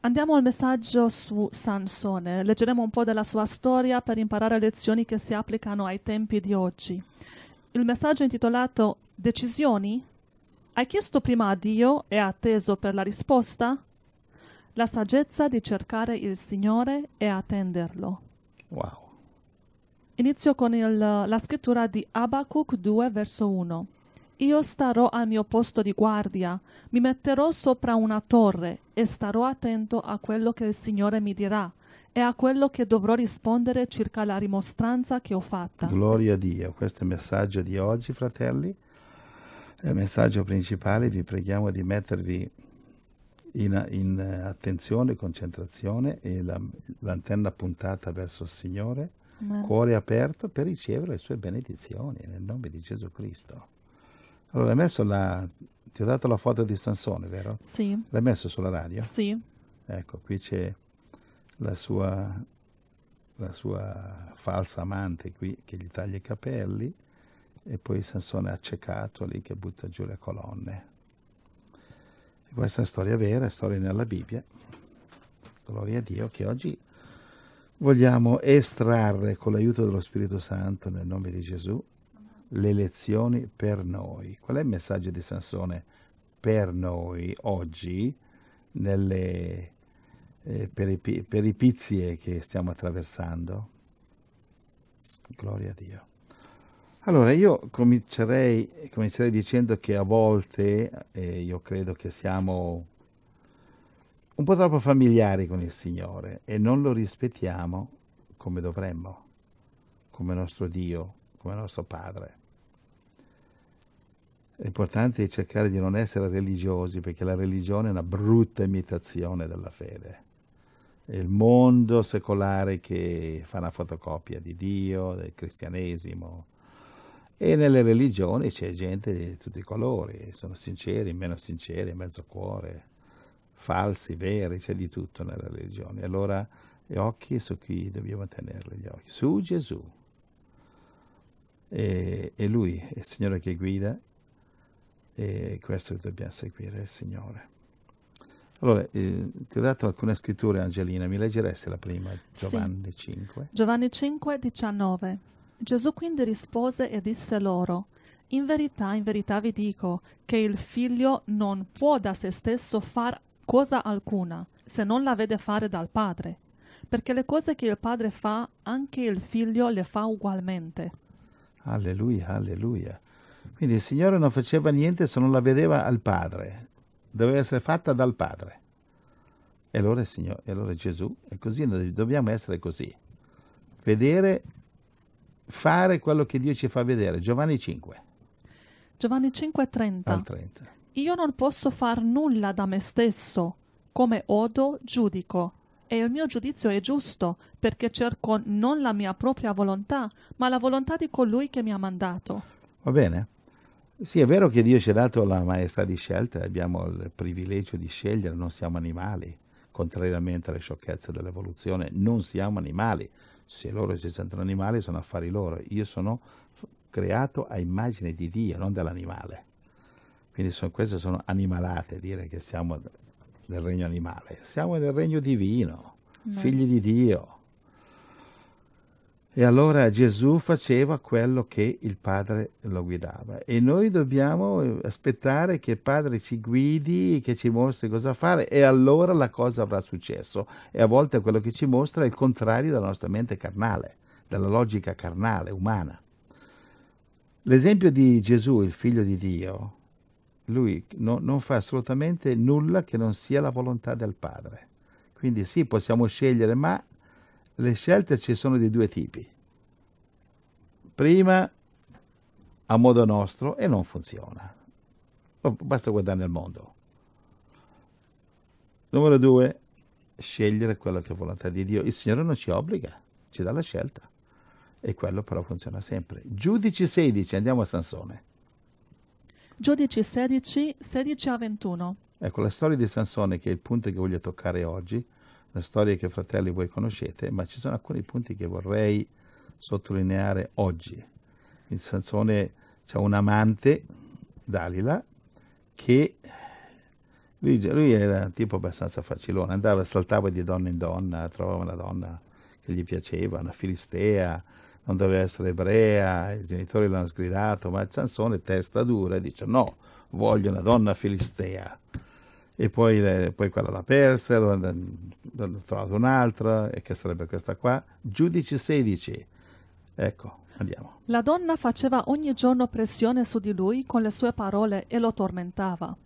Andiamo al messaggio su Sansone. Leggeremo un po' della sua storia per imparare lezioni che si applicano ai tempi di oggi. Il messaggio è intitolato Decisioni? Hai chiesto prima a Dio e atteso per la risposta? La saggezza di cercare il Signore e attenderlo. Wow. Inizio con il, la scrittura di Abacuc 2, verso 1. Io starò al mio posto di guardia, mi metterò sopra una torre e starò attento a quello che il Signore mi dirà e a quello che dovrò rispondere circa la rimostranza che ho fatta. Gloria a Dio, questo è il messaggio di oggi, fratelli. Il messaggio principale, vi preghiamo di mettervi in, in attenzione, concentrazione e la, l'antenna puntata verso il Signore, Amen. cuore aperto per ricevere le sue benedizioni nel nome di Gesù Cristo. Allora, hai messo la... ti ho dato la foto di Sansone, vero? Sì. L'hai messo sulla radio? Sì. Ecco, qui c'è la sua, la sua falsa amante qui che gli taglia i capelli e poi Sansone accecato lì che butta giù le colonne. E questa è una storia vera, è storia nella Bibbia. Gloria a Dio che oggi vogliamo estrarre con l'aiuto dello Spirito Santo nel nome di Gesù le lezioni per noi. Qual è il messaggio di Sansone per noi oggi nelle eh, peripi- peripizie che stiamo attraversando? Gloria a Dio. Allora, io comincerei, comincerei dicendo che a volte eh, io credo che siamo un po' troppo familiari con il Signore e non lo rispettiamo come dovremmo, come nostro Dio, come nostro Padre. L'importante è cercare di non essere religiosi perché la religione è una brutta imitazione della fede. È il mondo secolare che fa una fotocopia di Dio, del cristianesimo. E nelle religioni c'è gente di tutti i colori, sono sinceri, meno sinceri, mezzo cuore, falsi, veri, c'è di tutto nelle religioni. Allora gli occhi su chi dobbiamo tenerli gli occhi? Su Gesù. E, e lui, il Signore che guida e questo che dobbiamo seguire, il Signore. Allora, eh, ti ho dato alcune scritture, Angelina, mi leggeresti la prima, Giovanni sì. 5? Giovanni 5, 19. Gesù quindi rispose e disse loro, in verità, in verità vi dico che il figlio non può da se stesso fare cosa alcuna, se non la vede fare dal padre, perché le cose che il padre fa, anche il figlio le fa ugualmente. Alleluia, alleluia. Quindi il Signore non faceva niente se non la vedeva al Padre, doveva essere fatta dal Padre. E allora, Signore, e allora Gesù, è così, dobbiamo essere così. Vedere, fare quello che Dio ci fa vedere. Giovanni 5. Giovanni 5, 30. 30. Io non posso far nulla da me stesso, come odo giudico. E il mio giudizio è giusto, perché cerco non la mia propria volontà, ma la volontà di colui che mi ha mandato. Va bene? Sì, è vero che Dio ci ha dato la maestà di scelta, abbiamo il privilegio di scegliere, non siamo animali, contrariamente alle sciocchezze dell'evoluzione, non siamo animali. Se loro si sentono animali sono affari loro, io sono creato a immagine di Dio, non dell'animale. Quindi sono, queste sono animalate, dire che siamo del regno animale, siamo del regno divino, no. figli di Dio e allora Gesù faceva quello che il Padre lo guidava e noi dobbiamo eh, aspettare che il Padre ci guidi, che ci mostri cosa fare e allora la cosa avrà successo. E a volte quello che ci mostra è il contrario della nostra mente carnale, della logica carnale, umana. L'esempio di Gesù, il figlio di Dio, lui no, non fa assolutamente nulla che non sia la volontà del Padre. Quindi sì, possiamo scegliere, ma le scelte ci sono di due tipi. Prima, a modo nostro, e non funziona. Oh, basta guardare nel mondo. Numero due, scegliere quello che è volontà di Dio. Il Signore non ci obbliga, ci dà la scelta. E quello però funziona sempre. Giudici 16, andiamo a Sansone. Giudici 16, 16 a 21. Ecco, la storia di Sansone, che è il punto che voglio toccare oggi, le storie che fratelli voi conoscete, ma ci sono alcuni punti che vorrei sottolineare oggi. Il Sansone c'è un amante, Dalila, che lui, lui, era un tipo abbastanza facilone, andava, saltava di donna in donna, trovava una donna che gli piaceva, una filistea, non doveva essere ebrea, i genitori l'hanno sgridato, ma Sansone testa dura dice no, voglio una donna filistea e poi, poi quella la persero, hanno trovato un'altra, e che sarebbe questa qua, giudici 16. Ecco, andiamo. La donna faceva ogni giorno pressione su di lui con le sue parole e lo tormentava.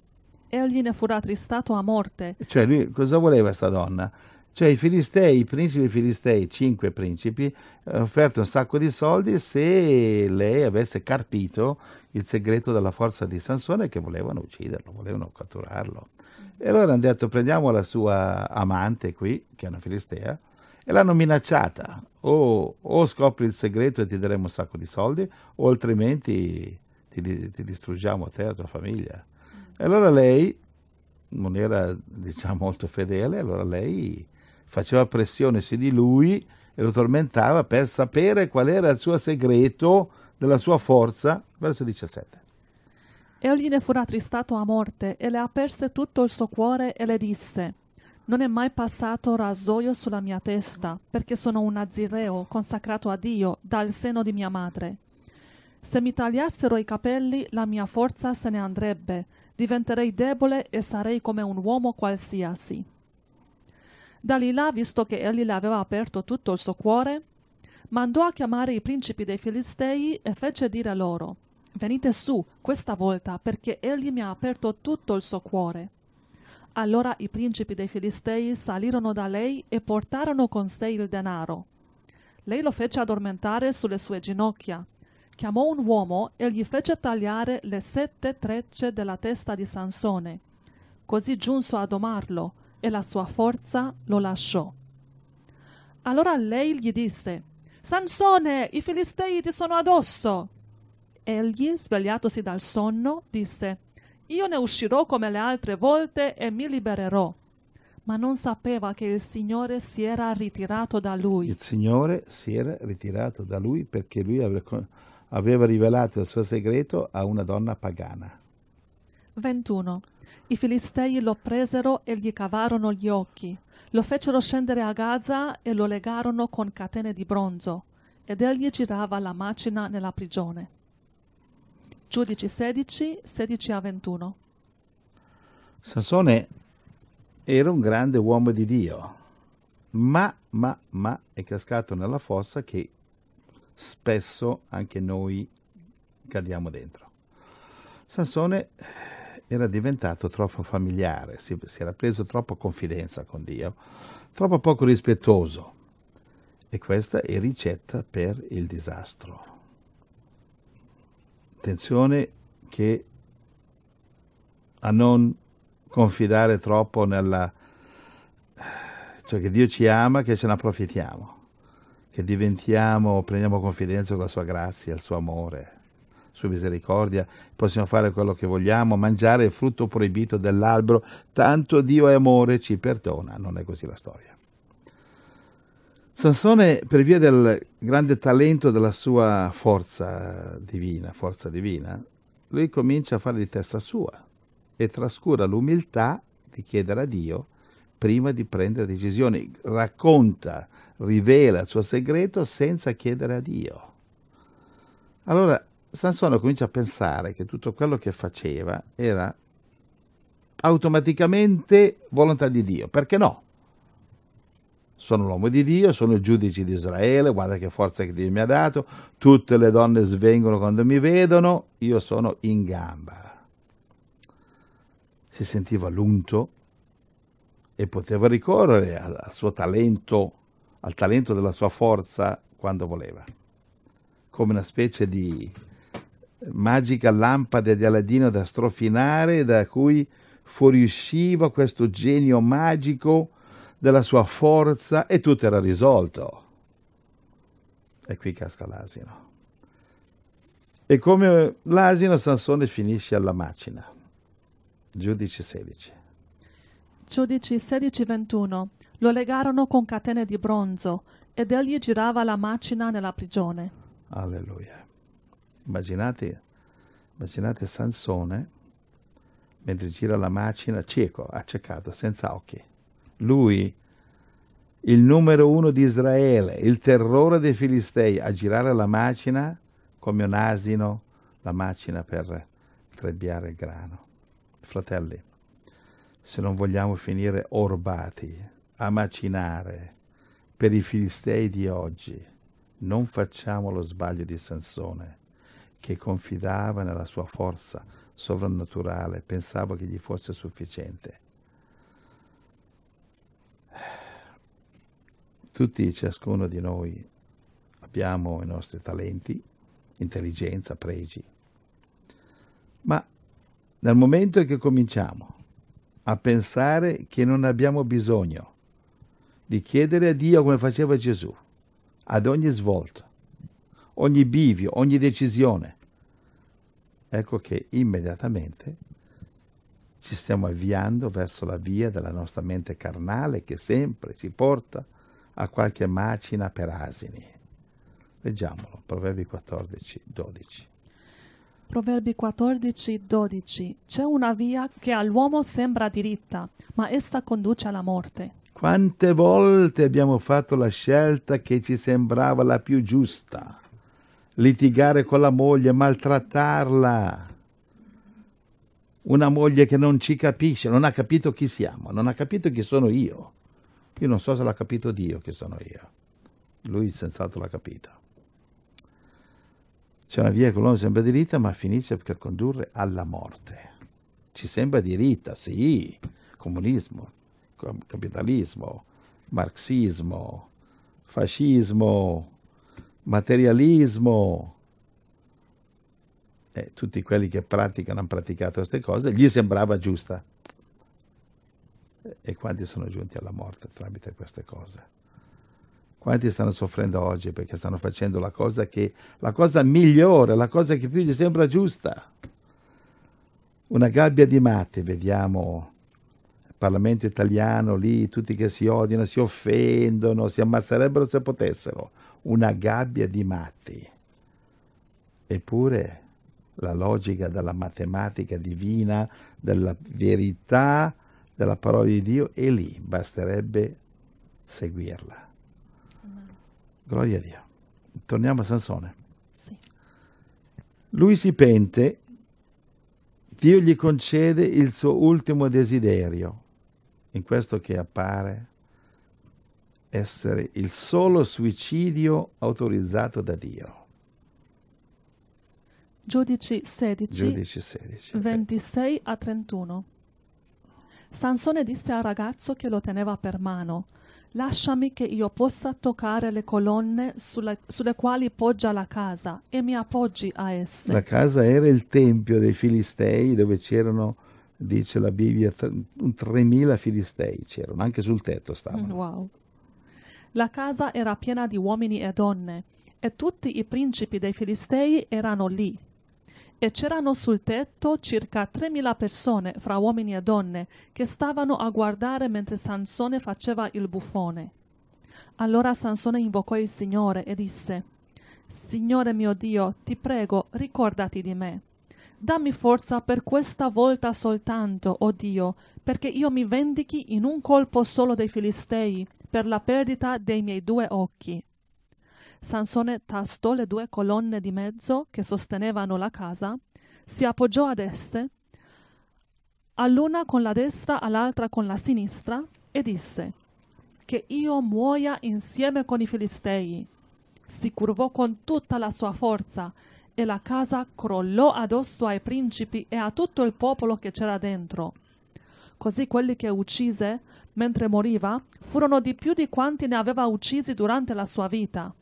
Egli ne fu rattristato a morte. Cioè, lui cosa voleva questa donna? Cioè, i filistei, i principi filistei, cinque principi, hanno offerto un sacco di soldi se lei avesse carpito il segreto della forza di Sansone che volevano ucciderlo, volevano catturarlo. E allora hanno detto prendiamo la sua amante qui, che è una filistea, e l'hanno minacciata. O, o scopri il segreto e ti daremo un sacco di soldi, o altrimenti ti, ti distruggiamo te e la tua famiglia. E allora lei non era, diciamo, molto fedele, allora lei faceva pressione su di lui e lo tormentava per sapere qual era il suo segreto della sua forza, verso 17. Egli ne fu rattristato a morte e le aperse tutto il suo cuore e le disse non è mai passato rasoio sulla mia testa, perché sono un nazireo consacrato a Dio dal seno di mia madre. Se mi tagliassero i capelli, la mia forza se ne andrebbe, diventerei debole e sarei come un uomo qualsiasi. Da lì là, visto che egli le aveva aperto tutto il suo cuore, mandò a chiamare i principi dei Filistei e fece dire loro venite su questa volta perché egli mi ha aperto tutto il suo cuore. Allora i principi dei Filistei salirono da lei e portarono con sé il denaro. Lei lo fece addormentare sulle sue ginocchia. Chiamò un uomo e gli fece tagliare le sette trecce della testa di Sansone. Così giunse a domarlo e la sua forza lo lasciò. Allora lei gli disse: Sansone, i Filistei ti sono addosso. Egli, svegliatosi dal sonno, disse, Io ne uscirò come le altre volte e mi libererò. Ma non sapeva che il Signore si era ritirato da lui. Il Signore si era ritirato da lui perché lui aveva rivelato il suo segreto a una donna pagana. 21. I filistei lo presero e gli cavarono gli occhi, lo fecero scendere a Gaza e lo legarono con catene di bronzo, ed egli girava la macina nella prigione. Giudici 16, 16 a 21. Sansone era un grande uomo di Dio, ma, ma, ma è cascato nella fossa che spesso anche noi cadiamo dentro. Sansone era diventato troppo familiare, si, si, era preso troppa confidenza con Dio, troppo poco rispettoso. E questa è ricetta per il disastro attenzione che a non confidare troppo nella... cioè che Dio ci ama, che ce ne approfittiamo, che diventiamo, prendiamo confidenza con la sua grazia, il suo amore, la sua misericordia, possiamo fare quello che vogliamo, mangiare il frutto proibito dell'albero, tanto Dio è amore, ci perdona, non è così la storia. Sansone, per via del grande talento della sua forza divina, forza divina, lui comincia a fare di testa sua e trascura l'umiltà di chiedere a Dio prima di prendere decisioni. Racconta, rivela il suo segreto senza chiedere a Dio. Allora Sansone comincia a pensare che tutto quello che faceva era automaticamente volontà di Dio. Perché no? sono l'uomo di Dio, sono il giudice di Israele, guarda che forza che Dio mi ha dato, tutte le donne svengono quando mi vedono, io sono in gamba. Si sentiva l'unto e poteva ricorrere al suo talento, al talento della sua forza quando voleva, come una specie di magica lampada di Aladino da strofinare da cui fuoriusciva questo genio magico della sua forza e tutto era risolto. E qui casca l'asino. E come l'asino Sansone finisce alla macina. Giudici 16. Giudici 16, 21. Lo legarono con catene di bronzo ed egli girava la macina nella prigione. Alleluia. Immaginate, immaginate Sansone mentre gira la macina cieco, accecato, senza occhi lui, il numero uno di Israele, il terrore dei Filistei, a girare la macina come un asino, la macina per trebbiare il grano. Fratelli, se non vogliamo finire orbati a macinare per i Filistei di oggi, non facciamo lo sbaglio di Sansone, che confidava nella sua forza sovrannaturale, pensava che gli fosse sufficiente. Tutti e ciascuno di noi abbiamo i nostri talenti, intelligenza, pregi, ma dal momento che cominciamo a pensare che non abbiamo bisogno di chiedere a Dio come faceva Gesù, ad ogni svolta, ogni bivio, ogni decisione, ecco che immediatamente ci stiamo avviando verso la via della nostra mente carnale che sempre ci porta a a qualche macina per asini. Leggiamolo, Proverbi 14, 12. Proverbi 14, 12. C'è una via che all'uomo sembra diritta, ma essa conduce alla morte. Quante volte abbiamo fatto la scelta che ci sembrava la più giusta? Litigare con la moglie, maltrattarla. Una moglie che non ci capisce, non ha capito chi siamo, non ha capito chi sono io io non so se l'ha capito Dio che sono io. Lui senz'altro l'ha capito. C'è una via che l'uomo sembra diritta, ma finisce per condurre alla morte. Ci sembra diritta, sì, comunismo, capitalismo, marxismo, fascismo, materialismo. Eh, tutti quelli che praticano, hanno praticato queste cose, gli sembrava giusta e quanti sono giunti alla morte tramite queste cose. Quanti stanno soffrendo oggi perché stanno facendo la cosa, che, la cosa migliore, la cosa che più gli sembra giusta. Una gabbia di matti, vediamo il Parlamento italiano lì, tutti che si odiano, si offendono, si ammasserebbero se potessero. Una gabbia di matti. Eppure la logica della matematica divina, della verità, della parola di Dio e lì basterebbe seguirla. Gloria a Dio. Torniamo a Sansone. Sì. Lui si pente, Dio gli concede il suo ultimo desiderio, in questo che appare essere il solo suicidio autorizzato da Dio. Giudici 16, Giudici 16 26 a 31. Sansone disse al ragazzo che lo teneva per mano, lasciami che io possa toccare le colonne sulle, sulle, quali poggia la casa e mi appoggi a esse. La casa era il tempio dei Filistei dove c'erano, dice la Bibbia, 3.000 Filistei, c'erano, anche sul tetto stavano. Mm, wow. La casa era piena di uomini e donne e tutti i principi dei Filistei erano lì e c'erano sul tetto circa 3.000 persone, fra uomini e donne, che stavano a guardare mentre Sansone faceva il buffone. Allora Sansone invocò il Signore e disse, Signore mio Dio, ti prego, ricordati di me. Dammi forza per questa volta soltanto, o oh Dio, perché io mi vendichi in un colpo solo dei Filistei, per la perdita dei miei due occhi. Sansone tastò le due colonne di mezzo che sostenevano la casa, si appoggiò ad esse, all'una con la destra, all'altra con la sinistra, e disse, Che io muoia insieme con i Filistei. Si curvò con tutta la sua forza, e la casa crollò addosso ai principi e a tutto il popolo che c'era dentro. Così quelli che uccise mentre moriva furono di più di quanti ne aveva uccisi durante la sua vita.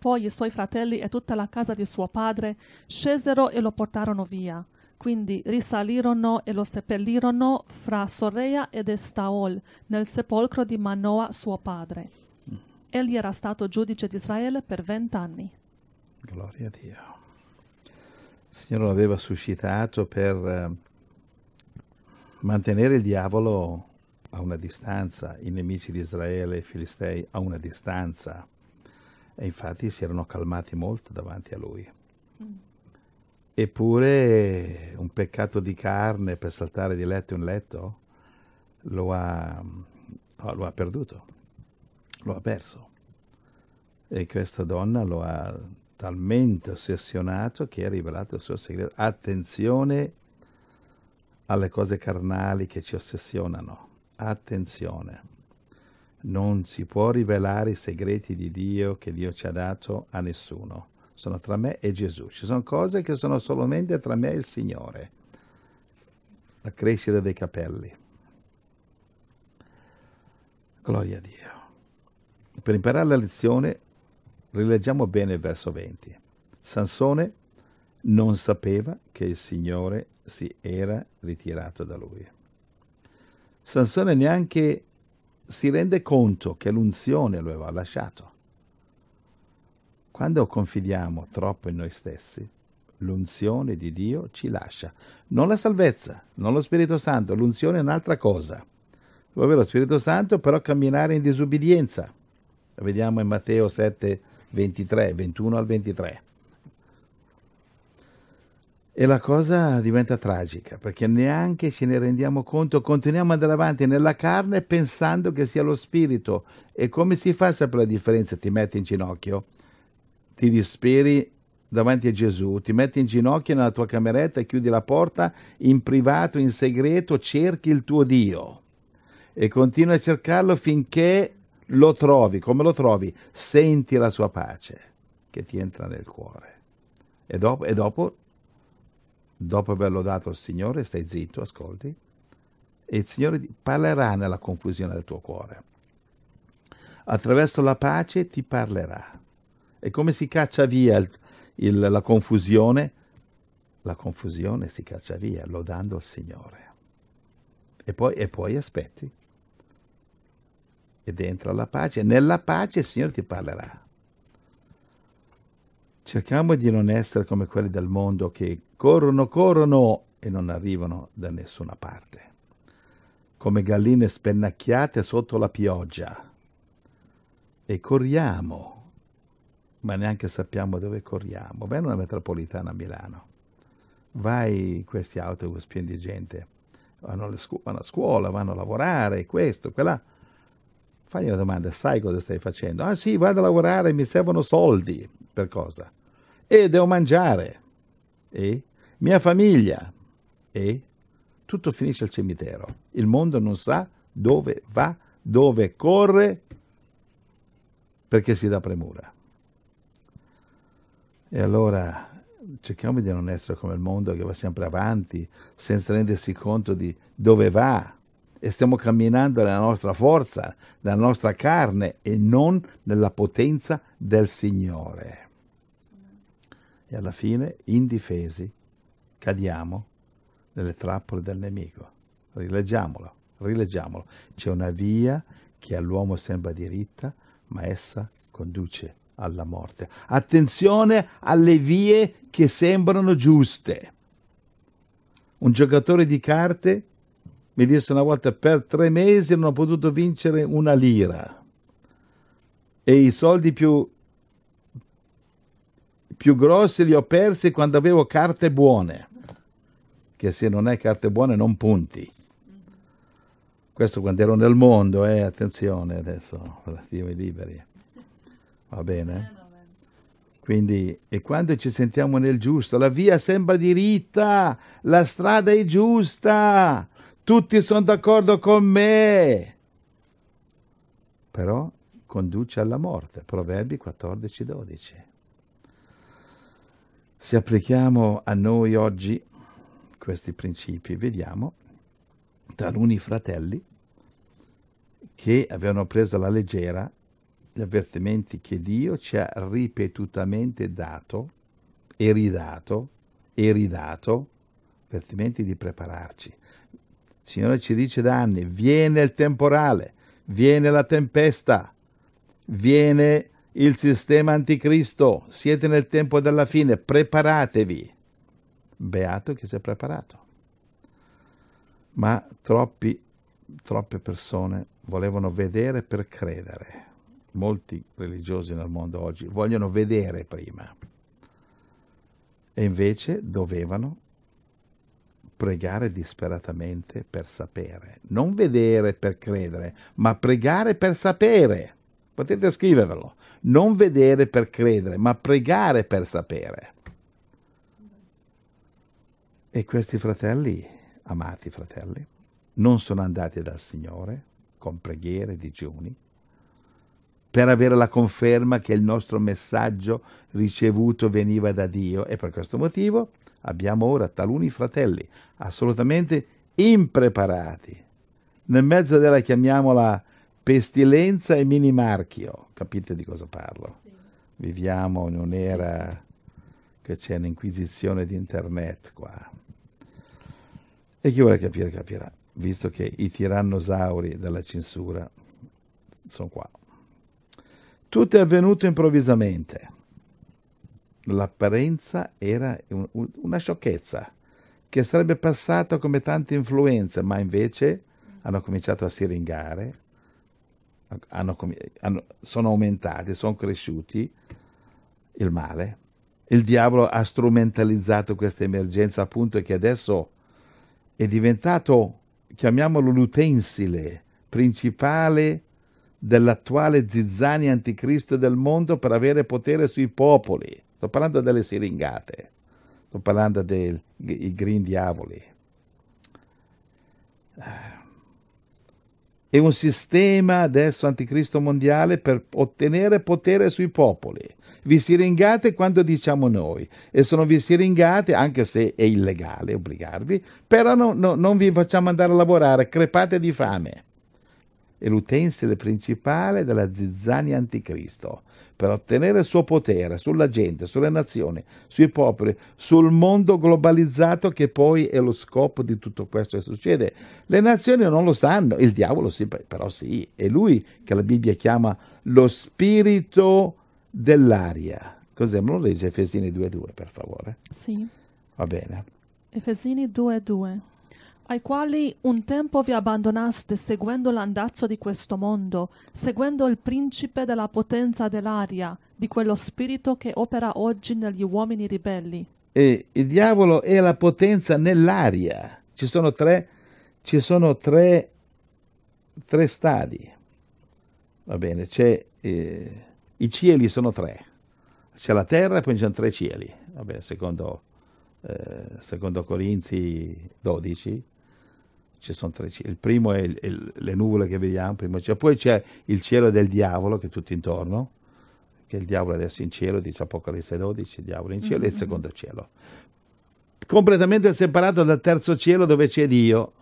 Poi i suoi fratelli e tutta la casa di suo padre scesero e lo portarono via. Quindi risalirono e lo seppellirono fra Sorea ed Estaol, nel sepolcro di Manoa suo padre. Egli era stato giudice di Israele per vent'anni. Gloria a Dio. Il Signore lo aveva suscitato per eh, mantenere il diavolo a una distanza, i nemici di Israele e i Filistei a una distanza e infatti si erano calmati molto davanti a lui. Mm. Eppure un peccato di carne per saltare di letto in letto lo ha, no, lo ha perduto, lo ha perso. E questa donna lo ha talmente ossessionato che ha rivelato il suo segreto. Attenzione alle cose carnali che ci ossessionano. Attenzione. Non si può rivelare i segreti di Dio che Dio ci ha dato a nessuno. Sono tra me e Gesù. Ci sono cose che sono solamente tra me e il Signore. La crescita dei capelli. Gloria a Dio. Per imparare la lezione, rileggiamo bene il verso 20. Sansone non sapeva che il Signore si era ritirato da lui. Sansone neanche si rende conto che l'unzione lo aveva lasciato. Quando confidiamo troppo in noi stessi, l'unzione di Dio ci lascia. Non la salvezza, non lo Spirito Santo, l'unzione è un'altra cosa. Vuoi avere lo Spirito Santo, però camminare in disubbidienza. Lo vediamo in Matteo 7, 23, 21 al 23. E la cosa diventa tragica perché neanche ce ne rendiamo conto, continuiamo ad andare avanti nella carne pensando che sia lo spirito. E come si fa sempre la differenza? Ti metti in ginocchio, ti disperi davanti a Gesù, ti metti in ginocchio nella tua cameretta, chiudi la porta, in privato, in segreto, cerchi il tuo Dio e continua a cercarlo finché lo trovi. Come lo trovi? Senti la sua pace che ti entra nel cuore. E dopo, e dopo Dopo aver lodato il Signore, stai zitto, ascolti, e il Signore parlerà nella confusione del tuo cuore. Attraverso la pace ti parlerà. E come si caccia via il, il, la confusione? La confusione si caccia via lodando il Signore. E poi, e poi aspetti ed entra la pace. Nella pace il Signore ti parlerà. Cerchiamo di non essere come quelli del mondo che corrono, corrono e non arrivano da nessuna parte, come galline spennacchiate sotto la pioggia. E corriamo, ma neanche sappiamo dove corriamo. Vai in una metropolitana a Milano, vai in questi autobus pieni di gente, vanno, scu- vanno a scuola, vanno a lavorare, questo, quella Fagli una domanda, sai cosa stai facendo? Ah sì, vado a lavorare, mi servono soldi. Per cosa? E devo mangiare. E? Mia famiglia. E? Tutto finisce al cimitero. Il mondo non sa dove va, dove corre, perché si dà premura. E allora cerchiamo di non essere come il mondo che va sempre avanti, senza rendersi conto di dove va, e stiamo camminando nella nostra forza, nella nostra carne e non nella potenza del Signore. E alla fine, indifesi, cadiamo nelle trappole del nemico. Rileggiamolo, rileggiamolo. C'è una via che all'uomo sembra diritta, ma essa conduce alla morte. Attenzione alle vie che sembrano giuste. Un giocatore di carte mi disse una volta per tre mesi non ho potuto vincere una lira e i soldi più, più grossi li ho persi quando avevo carte buone, che se non hai carte buone non punti. Questo quando ero nel mondo, eh, attenzione adesso, relativo ai liberi. Eh, va bene? Quindi, e quando ci sentiamo nel giusto, la via sembra diritta, la strada è giusta, tutti sono d'accordo con me. Però conduce alla morte. Proverbi 14-12. Se applichiamo a noi oggi questi principi, vediamo taluni fratelli che avevano preso alla leggera gli avvertimenti che Dio ci ha ripetutamente dato e ridato e ridato, avvertimenti di prepararci. Signore ci dice da anni, viene il temporale, viene la tempesta, viene il sistema anticristo, siete nel tempo della fine, preparatevi. Beato chi si è preparato. Ma troppi, troppe persone volevano vedere per credere. Molti religiosi nel mondo oggi vogliono vedere prima. E invece dovevano pregare disperatamente per sapere, non vedere per credere, ma pregare per sapere. Potete scriverlo, non vedere per credere, ma pregare per sapere. E questi fratelli, amati fratelli, non sono andati dal Signore con preghiere e digiuni per avere la conferma che il nostro messaggio ricevuto veniva da Dio e per questo motivo abbiamo ora taluni fratelli assolutamente impreparati, nel mezzo della chiamiamola pestilenza e minimarchio, capite di cosa parlo? Sì. Viviamo in un'era sì, sì. che c'è un'inquisizione di internet qua. E chi vuole capire capirà, visto che i tirannosauri della censura sono qua. Tutto è avvenuto improvvisamente. L'apparenza era un, una sciocchezza che sarebbe passata come tante influenze, ma invece hanno cominciato a siringare, hanno, hanno, sono aumentati, sono cresciuti il male. Il diavolo ha strumentalizzato questa emergenza appunto che adesso è diventato, chiamiamolo l'utensile principale dell'attuale zizzania anticristo del mondo per avere potere sui popoli. Sto parlando delle siringate, sto parlando dei green diavoli. È un sistema adesso anticristo mondiale per ottenere potere sui popoli. Vi siringate quando diciamo noi e se non vi siringate, anche se è illegale obbligarvi, però no, no, non vi facciamo andare a lavorare, crepate di fame. È l'utensile principale della zizzania anticristo per ottenere il suo potere sulla gente, sulle nazioni, sui popoli, sul mondo globalizzato che poi è lo scopo di tutto questo che succede. Le nazioni non lo sanno, il diavolo sì, però sì, è lui che la Bibbia chiama lo spirito dell'aria. Cos'è? Me lo legge Efesini 2.2 per favore. Sì. Va bene. Efesini 2.2 ai quali un tempo vi abbandonaste seguendo l'andazzo di questo mondo, seguendo il principe della potenza dell'aria, di quello spirito che opera oggi negli uomini ribelli. E il diavolo è la potenza nell'aria. Ci sono tre, ci sono tre, tre stadi. Va bene, eh, i cieli sono tre. C'è la terra e poi ci sono tre cieli. Va bene, secondo, eh, secondo Corinzi 12 ci sono tre cieli. Il primo è il, il, le nuvole che vediamo, c'è. poi c'è il cielo del diavolo che è tutto intorno, che il diavolo è adesso in cielo, dice Apocalisse 12, il diavolo in cielo, mm-hmm. e il mm-hmm. secondo cielo. Completamente separato dal terzo cielo dove c'è Dio.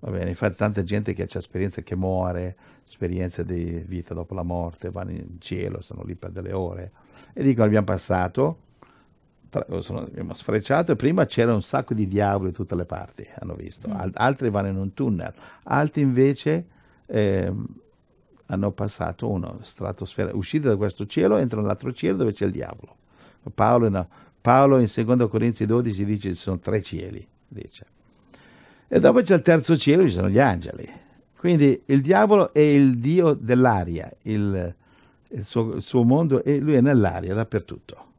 Va bene, infatti tanta gente che ha esperienze che muore, esperienze di vita dopo la morte, vanno in cielo, sono lì per delle ore e dicono abbiamo passato Oh, sono, abbiamo sfrecciato e prima c'era un sacco di diavoli da tutte le parti, hanno visto. Mm. Al, altri vanno in un tunnel, altri invece eh, hanno passato una stratosfera, uscite da questo cielo, entrano nell'altro cielo dove c'è il diavolo. Paolo, no, Paolo in 2 Corinzi 12 dice ci sono tre cieli, dice. E dopo c'è il terzo cielo, ci sono gli angeli. Quindi il diavolo è il dio dell'aria, il, il, suo, il suo mondo e lui è nell'aria dappertutto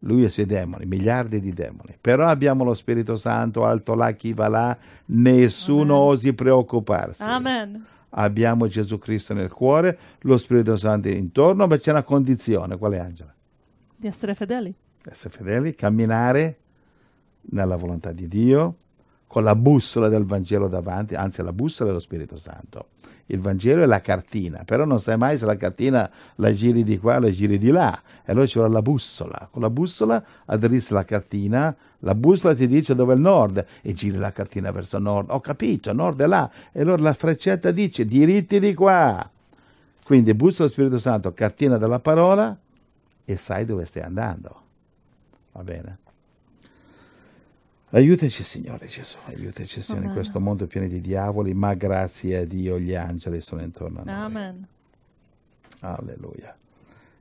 lui e i suoi demoni, miliardi di demoni. Però abbiamo lo Spirito Santo, alto là, chi va là, nessuno Amen. osi preoccuparsi. Amen. Abbiamo Gesù Cristo nel cuore, lo Spirito Santo intorno, ma c'è una condizione, qual è Angela? Di essere fedeli. Essere fedeli, camminare nella volontà di Dio, con la bussola del Vangelo davanti, anzi la bussola dello Spirito Santo il Vangelo è la cartina, però non sai mai se la cartina la giri di qua o la giri di là. E allora ci vuole la bussola. Con la bussola aderisci la cartina, la bussola ti dice dove è il nord e giri la cartina verso nord. Ho capito, nord è là. E allora la freccetta dice diritti di qua. Quindi bussola Spirito Santo, cartina della parola e sai dove stai andando. Va bene? Aiutaci Signore Gesù, aiutaci Signore Amen. in questo mondo pieno di diavoli, ma grazie a Dio gli angeli sono intorno a noi. Amen. Alleluia.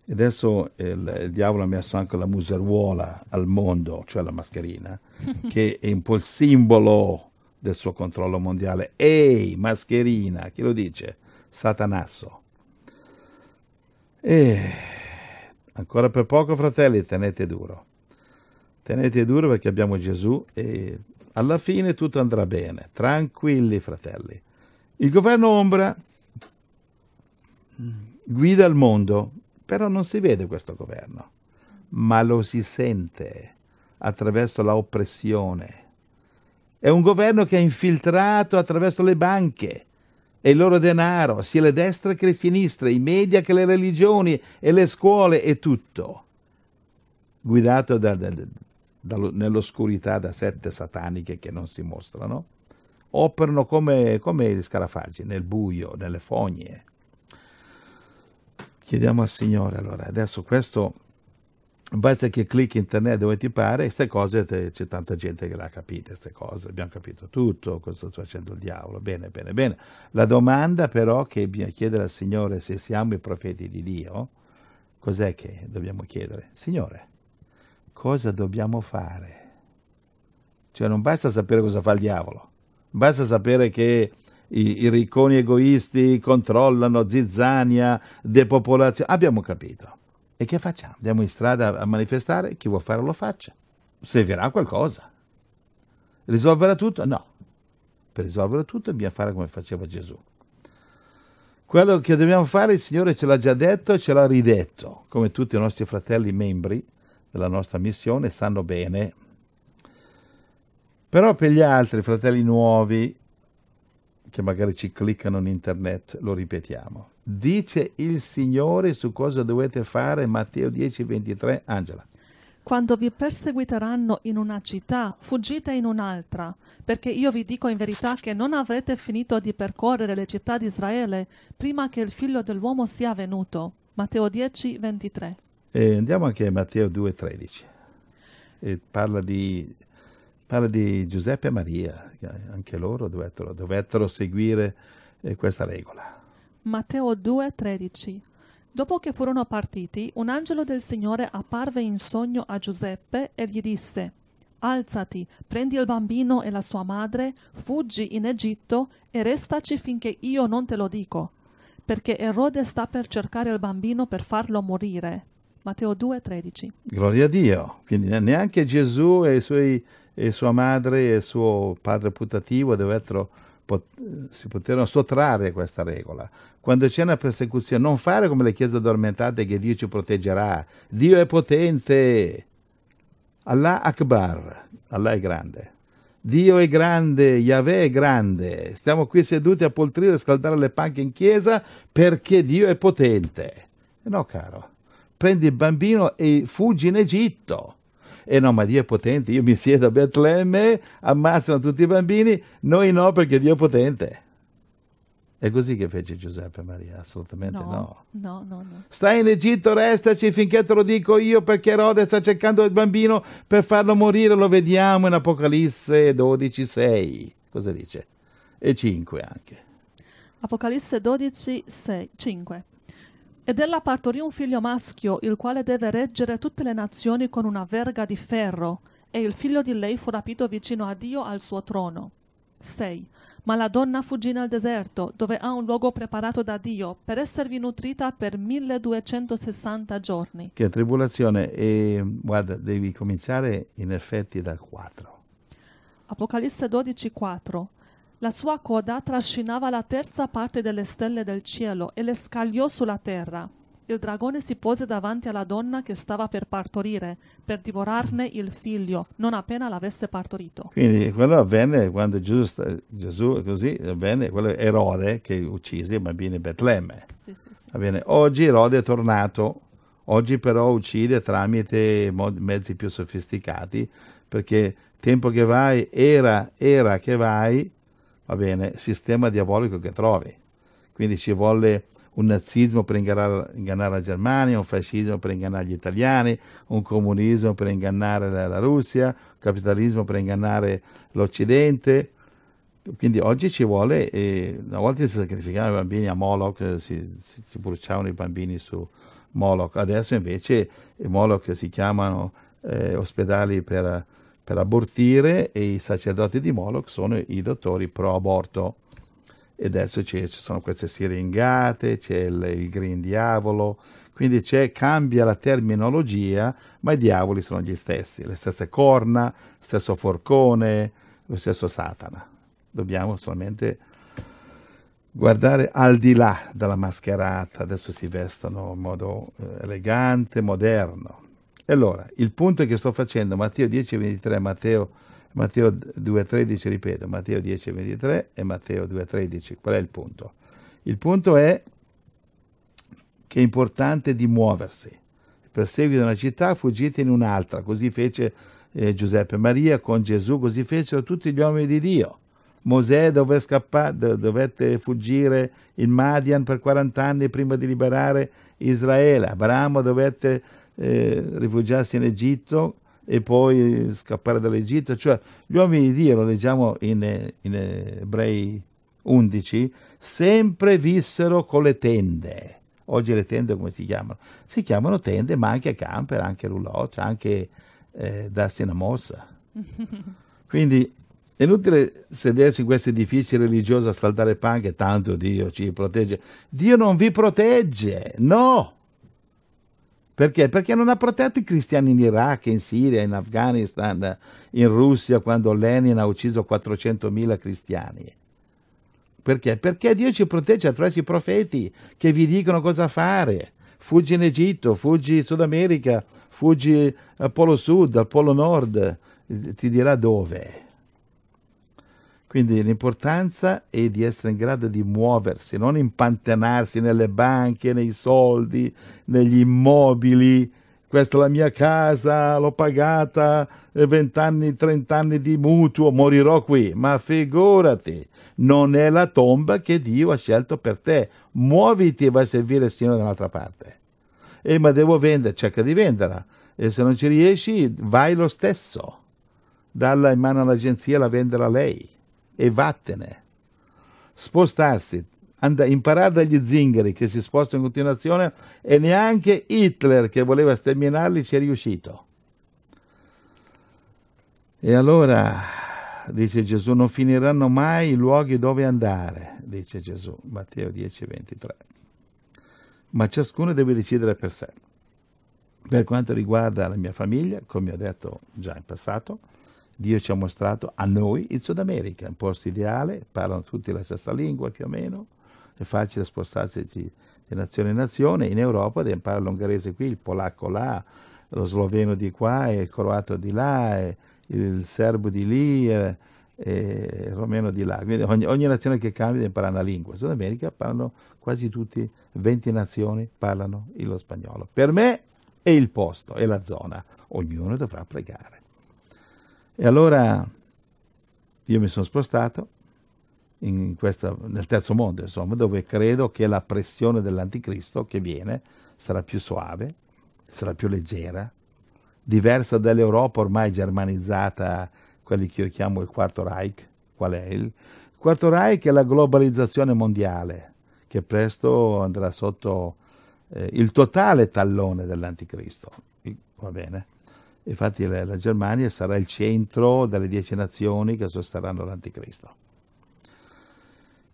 E adesso il, il, diavolo ha messo anche la museruola al mondo, cioè la mascherina, che è un po' il simbolo del suo controllo mondiale. Ehi, mascherina, chi lo dice? Satanasso. E eh, ancora per poco, fratelli, tenete duro. Tenete duro perché abbiamo Gesù e alla fine tutto andrà bene. Tranquilli, fratelli. Il governo ombra guida il mondo, però non si vede questo governo, ma lo si sente attraverso la oppressione. È un governo che è infiltrato attraverso le banche e il loro denaro, sia le destre che le sinistre, i media che le religioni e le scuole e tutto, guidato da, da, nell'oscurità da sette sataniche che non si mostrano, operano come, come gli scarafaggi, nel buio, nelle fogne. Chiediamo al Signore allora, adesso questo, basta che clicchi internet dove ti pare, queste cose c'è tanta gente che l'ha capita, queste cose, abbiamo capito tutto, cosa sta facendo il diavolo, bene, bene, bene. La domanda però che bisogna chiedere al Signore se siamo i profeti di Dio, cos'è che dobbiamo chiedere? Signore, cosa dobbiamo fare. Cioè non basta sapere cosa fa il diavolo, basta sapere che i, i ricconi egoisti controllano, zizzania, depopolazione. Abbiamo capito. E che facciamo? Andiamo in strada a manifestare, chi vuol fare lo faccia. Servirà a qualcosa. Risolverà tutto? No. Per risolvere tutto dobbiamo fare come faceva Gesù. Quello che dobbiamo fare il Signore ce l'ha già detto e ce l'ha ridetto, come tutti i nostri fratelli membri della nostra missione sanno bene. Però per gli altri fratelli nuovi che magari ci cliccano in internet, lo ripetiamo. Dice il Signore su cosa dovete fare, Matteo 10, 23, Angela. Quando vi perseguiteranno in una città, fuggite in un'altra, perché io vi dico in verità che non avrete finito di percorrere le città di Israele prima che il figlio dell'uomo sia venuto. Matteo 10, 23. E andiamo anche a Matteo 2,13. E parla di, parla di Giuseppe e Maria, anche loro dovettero, dovettero seguire eh, questa regola. Matteo 2,13 Dopo che furono partiti, un angelo del Signore apparve in sogno a Giuseppe e gli disse Alzati, prendi il bambino e la sua madre, fuggi in Egitto e restaci finché io non te lo dico, perché Erode sta per cercare il bambino per farlo morire. Matteo 2,13. Gloria a Dio. Quindi neanche Gesù e, suoi, e sua madre e suo padre putativo dovettero si poterono sottrarre a questa regola. Quando c'è una persecuzione, non fare come le chiese addormentate che Dio ci proteggerà. Dio è potente. Allah Akbar, Allah è grande. Dio è grande, Yahweh è grande. Stiamo qui seduti a poltrire e scaldare le panche in chiesa perché Dio è potente. No, caro prendi il bambino e fuggi in Egitto. E no, ma Dio è potente, io mi siedo a Betlemme, ammazzano tutti i bambini, noi no perché Dio è potente. È così che fece Giuseppe Maria? Assolutamente no. No. No, no. Stai in Egitto, restaci finché te lo dico io perché Erode sta cercando il bambino per farlo morire, lo vediamo in Apocalisse 12, 6. Cosa dice? E 5 anche. Apocalisse 12, 6, 5. Ed ella partorì un figlio maschio, il quale deve reggere tutte le nazioni con una verga di ferro, e il figlio di lei fu rapito vicino a Dio al suo trono. 6. Ma la donna fuggì nel deserto, dove ha un luogo preparato da Dio, per esservi nutrita per 1260 giorni. Che tribolazione, e guarda, devi cominciare in effetti dal 4. Apocalisse 12, 4. La sua coda trascinava la terza parte delle stelle del cielo e le scagliò sulla terra. Il dragone si pose davanti alla donna che stava per partorire, per divorarne il figlio, non appena l'avesse partorito. Quindi quello avvenne quando Gesù, Gesù così avvenne, quello Erode che uccise i bambini Betlemme. Sì, sì, sì. Avvenne. Oggi Erode è tornato, oggi però uccide tramite mezzi più sofisticati, perché tempo che vai, era, era che vai, va bene, sistema diabolico che trovi. Quindi ci volle un nazismo per ingannare, ingannare, la Germania, un fascismo per ingannare gli italiani, un comunismo per ingannare la, la Russia, un capitalismo per ingannare l'Occidente. Quindi oggi ci vuole, eh, una volta si sacrificavano i bambini a Moloch, si, si, si bruciavano i bambini su Moloch, adesso invece Moloch si chiamano eh, ospedali per per abortire e i sacerdoti di Moloch sono i dottori pro aborto. E adesso ci sono queste siringate, c'è il, il green diavolo, quindi cambia la terminologia, ma i diavoli sono gli stessi, le stesse corna, stesso forcone, lo stesso Satana. Dobbiamo solamente guardare al di là della mascherata, adesso si vestono in modo eh, elegante, moderno, e allora, il punto che sto facendo, Matteo 10, 23, Matteo, Matteo 13, ripeto, Matteo 10, 23 e Matteo 2, 13, qual è il punto? Il punto è che è importante di muoversi. Perseguito una città, fuggite in un'altra, così fece eh, Giuseppe Maria con Gesù, così fecero tutti gli uomini di Dio. Mosè dove scappa, dovette fuggire in Madian per 40 anni prima di liberare Israele. Abramo dovette eh, rifugiarsi in Egitto e poi scappare dall'Egitto, cioè gli uomini di Dio, lo leggiamo in, in Ebrei 11, sempre vissero con le tende. Oggi le tende come si chiamano? Si chiamano tende, ma anche camper, anche roulotte, anche eh, darsi una mossa. Quindi è inutile sedersi in questi edifici religiosi a scaldare panche, tanto Dio ci protegge. Dio non vi protegge, no! Perché? Perché non ha protetto i cristiani in Iraq, in Siria, in Afghanistan, in Russia, quando Lenin ha ucciso 400.000 cristiani. Perché? Perché Dio ci protegge attraverso i profeti che vi dicono cosa fare. Fuggi in Egitto, fuggi in Sud America, fuggi al Polo Sud, al Polo Nord, ti dirà dove. Quindi l'importanza è di essere in grado di muoversi, non impantanarsi nelle banche, nei soldi, negli immobili. Questa è la mia casa, l'ho pagata 20 eh, anni, 30 anni di mutuo, morirò qui. Ma figurati, non è la tomba che Dio ha scelto per te. Muoviti e vai a servire il Signore da un'altra parte. Eh, ma devo vendere, cerca di venderla. E se non ci riesci, vai lo stesso. Dalla in mano all'agenzia, e la venderà lei e vattene. Spostarsi, and- imparare dagli zingari che si spostano in continuazione e neanche Hitler che voleva sterminarli ci è riuscito. E allora, dice Gesù, non finiranno mai i luoghi dove andare, dice Gesù, Matteo 10, 23. Ma ciascuno deve decidere per sé. Per quanto riguarda la mia famiglia, come ho detto già in passato, Dio ci ha mostrato a noi il Sud America, un posto ideale, parlano tutti la stessa lingua più o meno, è facile spostarsi di nazione in nazione, in Europa devi imparare l'ungherese qui, il polacco là, lo sloveno di qua, il croato di là, il serbo di lì, eh, e il romeno di là. Quindi ogni, ogni nazione che cambia deve imparare una lingua. In Sud America parlano quasi tutte, 20 nazioni parlano lo spagnolo. Per me è il posto, è la zona, ognuno dovrà pregare. E allora io mi sono spostato questa, nel terzo mondo, insomma, dove credo che la pressione dell'anticristo che viene sarà più suave, sarà più leggera, diversa dall'Europa ormai germanizzata, quelli che io chiamo il Quarto Reich. Qual è il? il Quarto Reich è la globalizzazione mondiale, che presto andrà sotto eh, il totale tallone dell'anticristo. Va bene? Infatti la, la Germania sarà il centro delle dieci nazioni che sosterranno l'anticristo.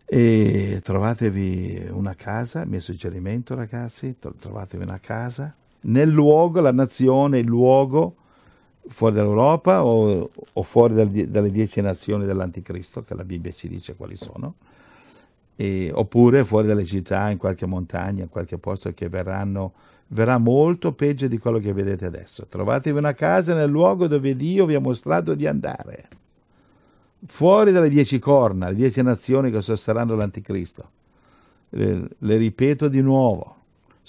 E trovatevi una casa, mio suggerimento ragazzi, trovatevi una casa, nel luogo, la nazione, il luogo fuori dall'Europa o, o fuori dal, dalle dieci nazioni dell'anticristo, che la Bibbia ci dice quali sono, e, oppure fuori dalle città, in qualche montagna, in qualche posto che verranno verrà molto peggio di quello che vedete adesso. Trovatevi una casa nel luogo dove Dio vi ha mostrato di andare. Fuori dalle dieci corna, le dieci nazioni che sosterranno l'anticristo. Le, le ripeto di nuovo.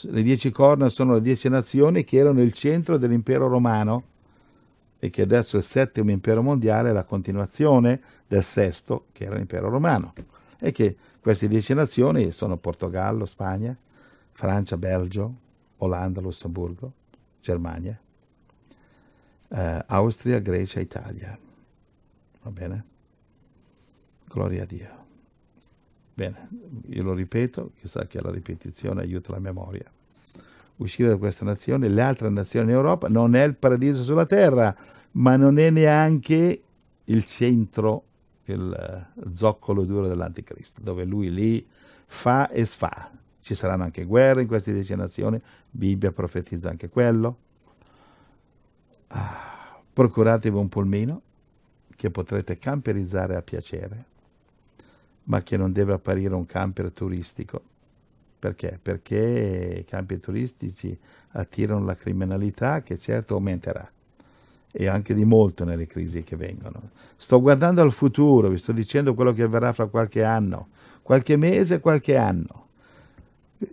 Le dieci corna sono le dieci nazioni che erano il centro dell'impero romano e che adesso è il settimo impero mondiale è la continuazione del sesto che era l'impero romano. E che queste dieci nazioni sono Portogallo, Spagna, Francia, Belgio, Olanda, Lussemburgo, Germania, eh, Austria, Grecia, Italia. Va bene? Gloria a Dio. Bene, io lo ripeto, chissà che la ripetizione aiuta la memoria. Uscire da questa nazione, le altre nazioni in Europa, non è il paradiso sulla terra, ma non è neanche il centro, il eh, zoccolo duro dell'anticristo, dove lui lì fa e sfa, ci saranno anche guerre in queste dieci nazioni, Bibbia profetizza anche quello. Ah, procuratevi un polmino che potrete camperizzare a piacere, ma che non deve apparire un camper turistico. Perché? Perché i campi turistici attirano la criminalità che certo aumenterà e anche di molto nelle crisi che vengono. Sto guardando al futuro, vi sto dicendo quello che avverrà fra qualche anno, qualche mese, qualche anno.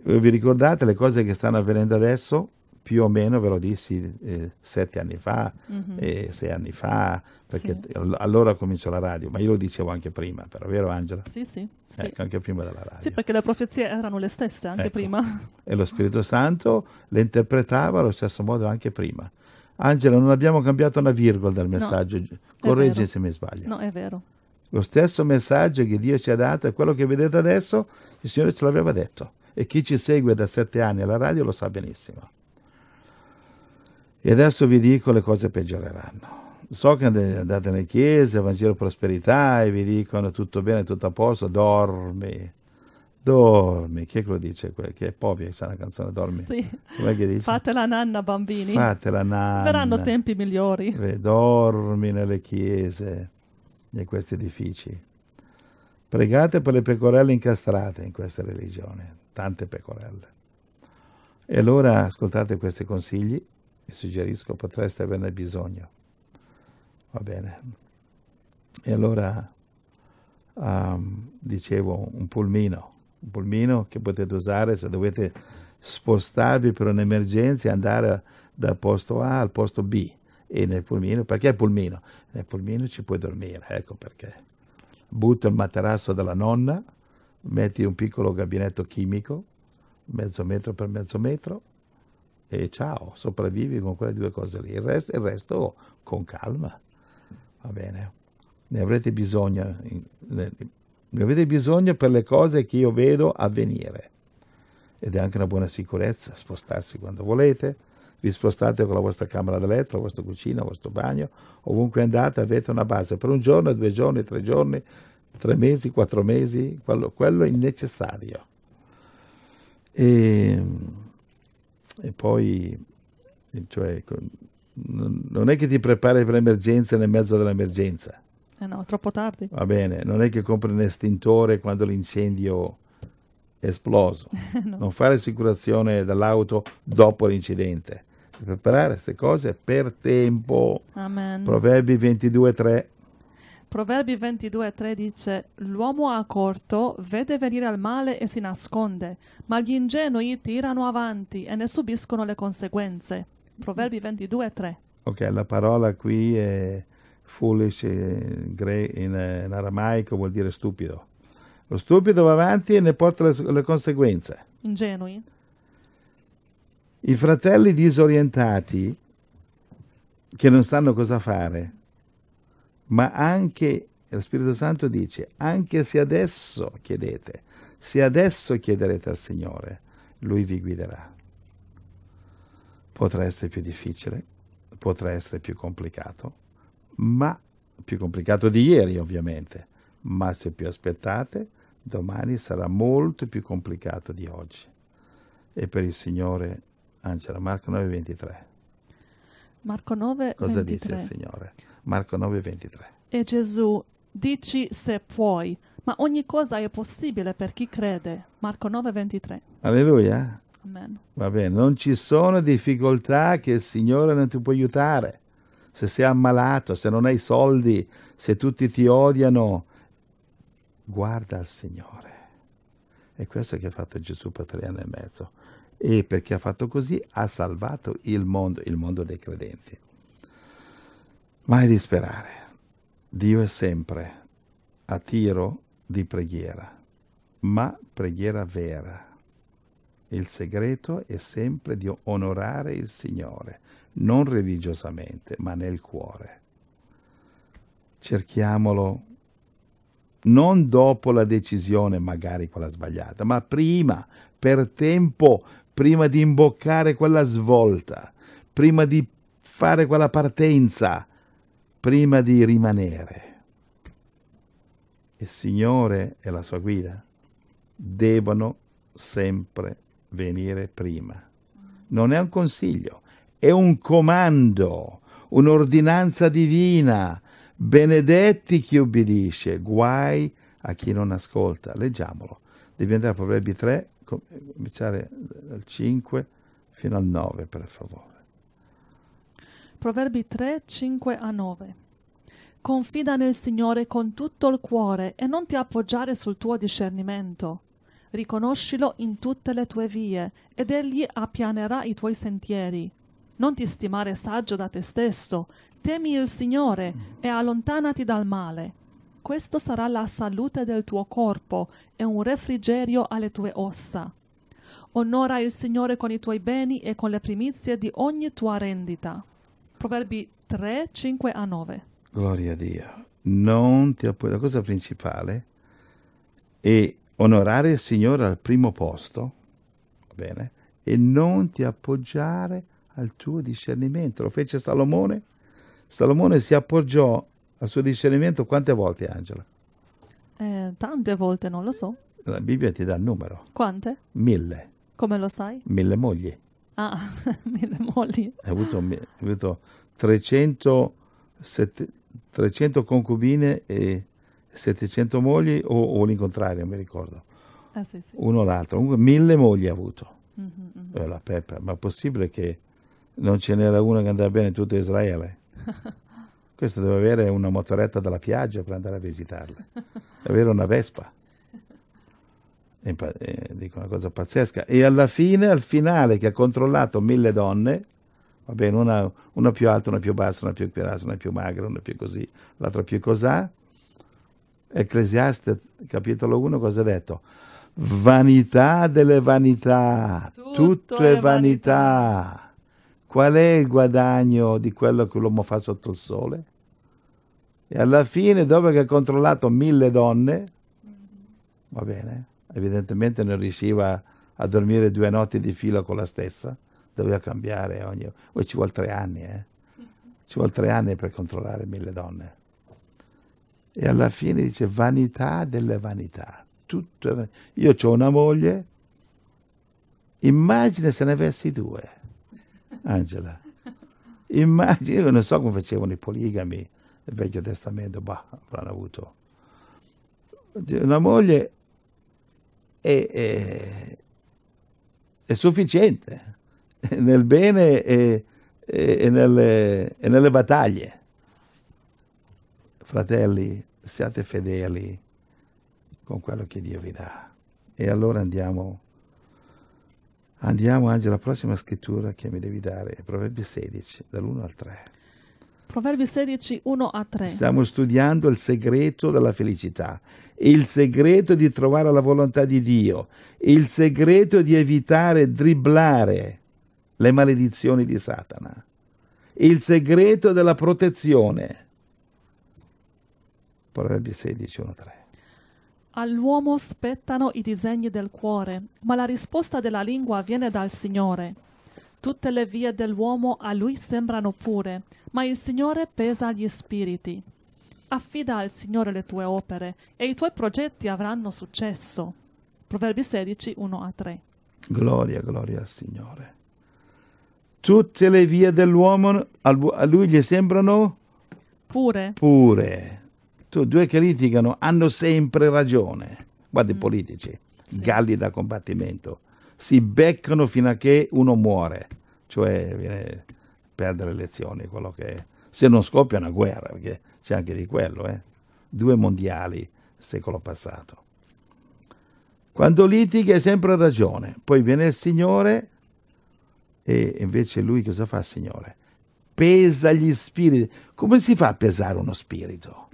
Eh, vi ricordate le cose che stanno avvenendo adesso? Più o meno ve lo dissi eh, sette anni fa, mm-hmm. eh, sei anni fa, perché sì. all- allora cominciò la radio, ma io lo dicevo anche prima, però vero Angela? Sì, sì. Ecco, sì. anche prima della radio. Sì, perché le profezie erano le stesse anche ecco. prima. E lo Spirito Santo le interpretava allo stesso modo anche prima. Angela, non abbiamo cambiato una virgola dal messaggio, no, correggi se mi sbaglio. No, è vero. Lo stesso messaggio che Dio ci ha dato è quello che vedete adesso, il Signore ce l'aveva detto e chi ci segue da sette anni alla radio lo sa benissimo. E adesso vi dico le cose peggioreranno. So che andate nelle chiese, Vangelo Prosperità e vi dicono tutto bene, tutto a posto, dormi. Dormi, chi è che lo dice? Che è Povia c'è la canzone Dormi. Sì. Com'è che dice? Fate la nanna bambini. Fate la nanna. Verranno tempi migliori. Dormi nelle chiese, in questi edifici. Pregate per le pecorelle incastrate in questa religione tante pecorelle. E allora ascoltate questi consigli e suggerisco potreste averne bisogno. Va bene. E allora um, dicevo un pulmino, un pulmino che potete usare se dovete spostarvi per un'emergenza e andare dal posto A al posto B. E nel pulmino, perché pulmino? Nel pulmino ci puoi dormire, ecco perché. Butto il materasso della nonna, metti un piccolo gabinetto chimico, mezzo metro per mezzo metro, e ciao, sopravvivi con quelle due cose lì. Il resto, il resto con calma, va bene. Ne avrete bisogno, ne avete bisogno per le cose che io vedo avvenire. Ed è anche una buona sicurezza spostarsi quando volete. Vi spostate con la vostra camera da letto, la vostra cucina, il vostro bagno, ovunque andate avete una base per un giorno, due giorni, tre giorni, tre mesi, quattro mesi, quello, quello è necessario. E, ehm, e poi, cioè, ecco, non è che ti prepari per l'emergenza nel mezzo dell'emergenza. Eh no, troppo tardi. Va bene, non è che compri un estintore quando l'incendio è esploso. no. Non fare assicurazione dall'auto dopo l'incidente. Preparare queste cose per tempo. Amen. Proverbi 22, 3. Proverbi 22,3 dice: L'uomo accorto vede venire il male e si nasconde, ma gli ingenui tirano avanti e ne subiscono le conseguenze. Proverbi 22,3. Ok, la parola qui è foolish in, aramaico, vuol dire stupido. Lo stupido va avanti e ne porta le, le conseguenze. Ingenui. I fratelli disorientati che non sanno cosa fare ma anche lo Spirito Santo dice, anche se adesso chiedete, se adesso chiederete al Signore, Lui vi guiderà. Potrà essere più difficile, potrà essere più complicato, ma più complicato di ieri ovviamente, ma se più aspettate, domani sarà molto più complicato di oggi. E per il Signore, Angela, Marco 9:23. Marco 9:23. Cosa 23. dice il Signore? Marco 9:23. E Gesù dici se puoi, ma ogni cosa è possibile per chi crede. Marco 9:23. Alleluia. Amen. Va bene, non ci sono difficoltà che il Signore non ti può aiutare. Se sei ammalato, se non hai soldi, se tutti ti odiano, guarda al Signore. E questo che ha fatto Gesù per tre anni e mezzo. E perché ha fatto così ha salvato il mondo, il mondo dei credenti. Mai disperare. Dio è sempre a tiro di preghiera, ma preghiera vera. Il segreto è sempre di onorare il Signore, non religiosamente, ma nel cuore. Cerchiamolo non dopo la decisione, magari quella sbagliata, ma prima, per tempo, prima di imboccare quella svolta, prima di fare quella partenza, prima di rimanere. Il Signore e la sua guida devono sempre venire prima. Non è un consiglio, è un comando, un'ordinanza divina. Benedetti chi obbedisce, guai a chi non ascolta. Leggiamolo. Devi andare a Proverbi 3, cominciare dal 5 fino al 9, per favore. Proverbi 3, 5 a 9. Confida nel Signore con tutto il cuore e non ti appoggiare sul tuo discernimento. Riconoscilo in tutte le tue vie ed egli appianerà i tuoi sentieri. Non ti stimare saggio da te stesso, temi il Signore e allontanati dal male. Questo sarà la salute del tuo corpo e un refrigerio alle tue ossa. Onora il Signore con i tuoi beni e con le primizie di ogni tua rendita. Proverbi 3, 5 a 9. Gloria a Dio. Appog... La cosa principale è onorare il Signore al primo posto, bene, e non ti appoggiare al tuo discernimento. Lo fece Salomone. Salomone si appoggiò al suo discernimento quante volte, Angela? Eh, tante volte, non lo so. La Bibbia ti dà il numero. Quante? Mille. Come lo sai? Mille mogli. Ah, mille mogli. Ha avuto, ha avuto 300, sette, 300, concubine e 700 mogli o, o l'incontrario, mi ricordo. Ah, sì, sì. Uno o l'altro. Comunque mille mogli ha avuto. Mm-hmm, mm-hmm. Eh, la Peppa. Ma è possibile che non ce n'era una che andava bene in tutto Israele? Questo deve avere una motoretta dalla piaggia per andare a visitarla. Deve Avere una Vespa eh, dico una cosa pazzesca, e alla fine, al finale che ha controllato mille donne, va bene, una, una più alta, una più bassa, una più grassa, una più magra, una più così, l'altra più cos'ha, Ecclesiaste capitolo 1 cosa ha detto? Vanità delle vanità, Tutto è vanità. vanità. Qual è il guadagno di quello che l'uomo fa sotto il sole? E alla fine, dopo che ha controllato mille donne, va bene, evidentemente non riusciva a dormire due notti di fila con la stessa, doveva cambiare ogni... Poi ci vuole tre anni, eh? Ci vuole tre anni per controllare mille donne. E alla fine dice vanità delle vanità. Tutto... Io ho una moglie, immagine se ne avessi due, Angela. Immagine, io non so come facevano i poligami, nel Vecchio Testamento, bah, avranno avuto. Una moglie e, e, è sufficiente nel bene e, e nelle, nelle battaglie. Fratelli, siate fedeli con quello che Dio vi dà. E allora andiamo, andiamo anche alla prossima scrittura che mi devi dare, Proverbi 16, dall'1 al 3. Proverbi 16, 1 a 3. Stiamo studiando il segreto della felicità, il segreto di trovare la volontà di Dio, il segreto di evitare, dribblare le maledizioni di Satana, il segreto della protezione. Proverbi 16, 1 a 3. All'uomo spettano i disegni del cuore, ma la risposta della lingua viene dal Signore. Tutte le vie dell'uomo a lui sembrano pure, ma il Signore pesa gli spiriti. Affida al Signore le tue opere e i tuoi progetti avranno successo. Proverbi 16, 1 a 3. Gloria, gloria al Signore. Tutte le vie dell'uomo a lui gli sembrano pure. Pure. Tu, due che litigano hanno sempre ragione. Guarda mm. i politici, sì. galli da combattimento si beccano fino a che uno muore, cioè viene, perde le lezioni, quello che è. se non scoppia una guerra, perché c'è anche di quello, eh? due mondiali secolo passato. Quando litiga è sempre ragione, poi viene il Signore e invece lui cosa fa Signore? Pesa gli spiriti. Come si fa a pesare uno spirito?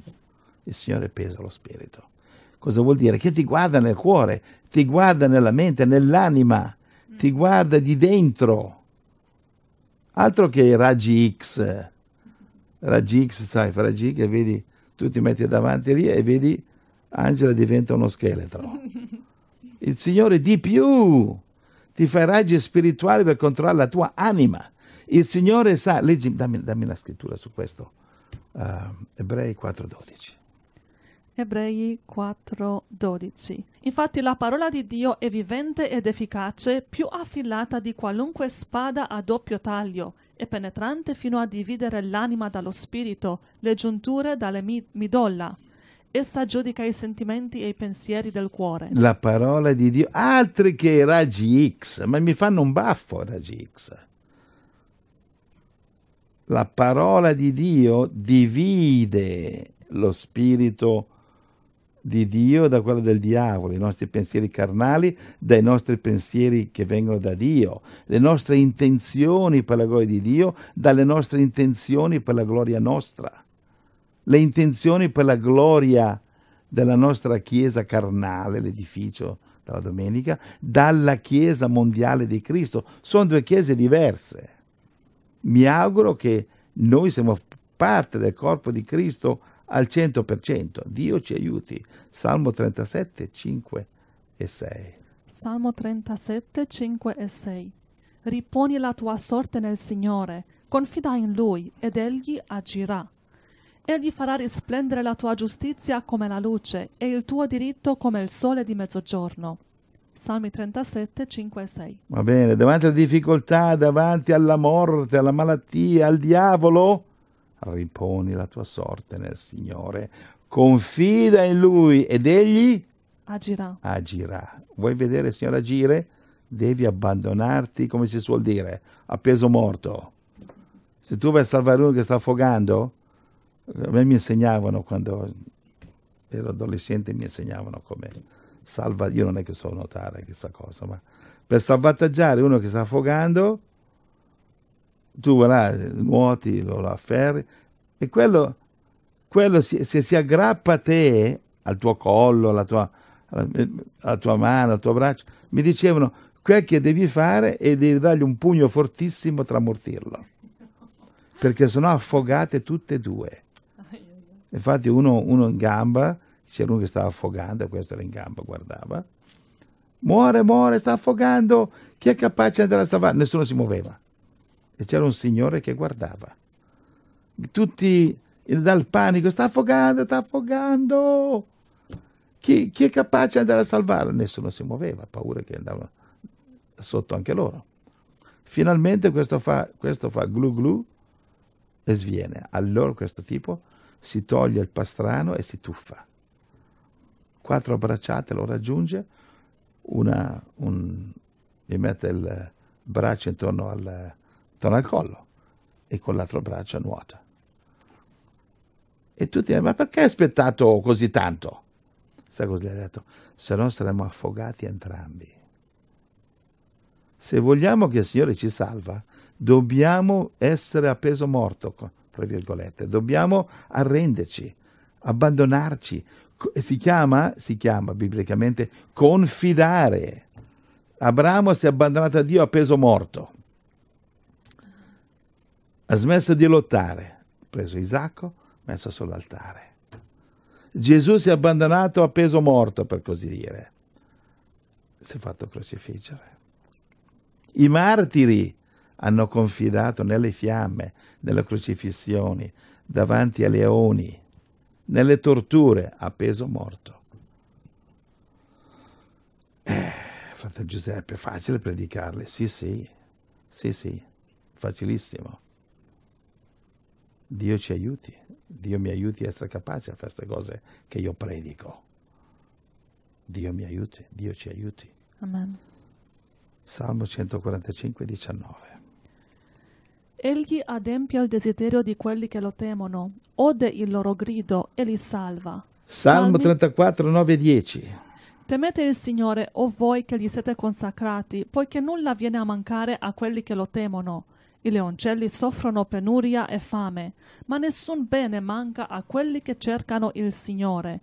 Il Signore pesa lo spirito. Cosa vuol dire? Che ti guarda nel cuore, ti guarda nella mente, nell'anima, mm. ti guarda di dentro. Altro che i raggi X. Raggi X, sai, raggi che vedi, tu ti metti davanti lì e vedi Angela diventa uno scheletro. Il Signore di più ti fa raggi spirituali per controllare la tua anima. Il Signore sa, leggi, dammi, dammi la scrittura su questo, uh, Ebrei 4:12. Ebrei 4:12. Infatti la parola di Dio è vivente ed efficace, più affilata di qualunque spada a doppio taglio, e penetrante fino a dividere l'anima dallo spirito, le giunture dalle midolla. Essa giudica i sentimenti e i pensieri del cuore. La parola di Dio, altri che i raggi X, ma mi fanno un baffo i raggi X. La parola di Dio divide lo spirito di Dio da quello del diavolo, i nostri pensieri carnali dai nostri pensieri che vengono da Dio, le nostre intenzioni per la gloria di Dio dalle nostre intenzioni per la gloria nostra, le intenzioni per la gloria della nostra Chiesa carnale, l'edificio della domenica, dalla Chiesa mondiale di Cristo. Sono due Chiese diverse. Mi auguro che noi siamo parte del corpo di Cristo al 100%. Dio ci aiuti. Salmo 37, 5 e 6. Salmo 37, 5 e 6. Riponi la tua sorte nel Signore, confida in Lui ed Egli agirà. Egli farà risplendere la tua giustizia come la luce e il tuo diritto come il sole di mezzogiorno. Salmi 37, 5 e 6. Va bene, davanti alle difficoltà, davanti alla morte, alla malattia, al diavolo, riponi la tua sorte nel Signore, confida in Lui ed Egli agirà. agirà. Vuoi vedere il Signore agire? Devi abbandonarti, come si suol dire, a peso morto. Se tu vai a salvare uno che sta affogando, a me mi insegnavano quando ero adolescente, mi insegnavano come salva, io non è che so notare chissà cosa, ma per salvataggiare uno che sta affogando tu voilà, nuoti, lo, lo afferri e quello, quello si, se si aggrappa a te, al tuo collo, alla tua, alla tua mano, al tuo braccio, mi dicevano quel che devi fare è devi dargli un pugno fortissimo tramortirlo, perché sennò affogate tutte e due. Infatti uno, uno in gamba, c'era uno che stava affogando, questo era in gamba, guardava, muore, muore, sta affogando, chi è capace di andare a salvare? Nessuno si muoveva e c'era un signore che guardava. Tutti dal panico, sta affogando, sta affogando. Chi, chi, è capace di andare a salvare? Nessuno si muoveva, paura che andavano sotto anche loro. Finalmente questo fa, questo fa glu glu e sviene. Allora questo tipo si toglie il pastrano e si tuffa. Quattro bracciate lo raggiunge, una, un, gli mette il braccio intorno al, attorno al collo e con l'altro braccio nuota. E tutti, ma perché hai aspettato così tanto? Sa cosa gli ha detto? Se no saremmo affogati entrambi. Se vogliamo che il Signore ci salva, dobbiamo essere a peso morto, tra virgolette, dobbiamo arrenderci, abbandonarci. Si chiama, si chiama biblicamente confidare. Abramo si è abbandonato a Dio a peso morto ha smesso di lottare, ha preso Isacco, messo sull'altare. Gesù si è abbandonato a peso morto, per così dire. Si è fatto crocifiggere. I martiri hanno confidato nelle fiamme, nelle crocifissioni, davanti ai leoni, nelle torture, a peso morto. Eh, fratello Giuseppe, è facile predicarle? Sì, sì, sì, sì, facilissimo. Dio ci aiuti, Dio mi aiuti a essere capace a fare queste cose che io predico. Dio mi aiuti, Dio ci aiuti. Amen. Salmo 145, 19. Egli adempia il desiderio di quelli che lo temono, ode il loro grido e li salva. Salmo Salmi... 34, 9 e 10. Temete il Signore, o voi che gli siete consacrati, poiché nulla viene a mancare a quelli che lo temono. I leoncelli soffrono penuria e fame, ma nessun bene manca a quelli che cercano il Signore.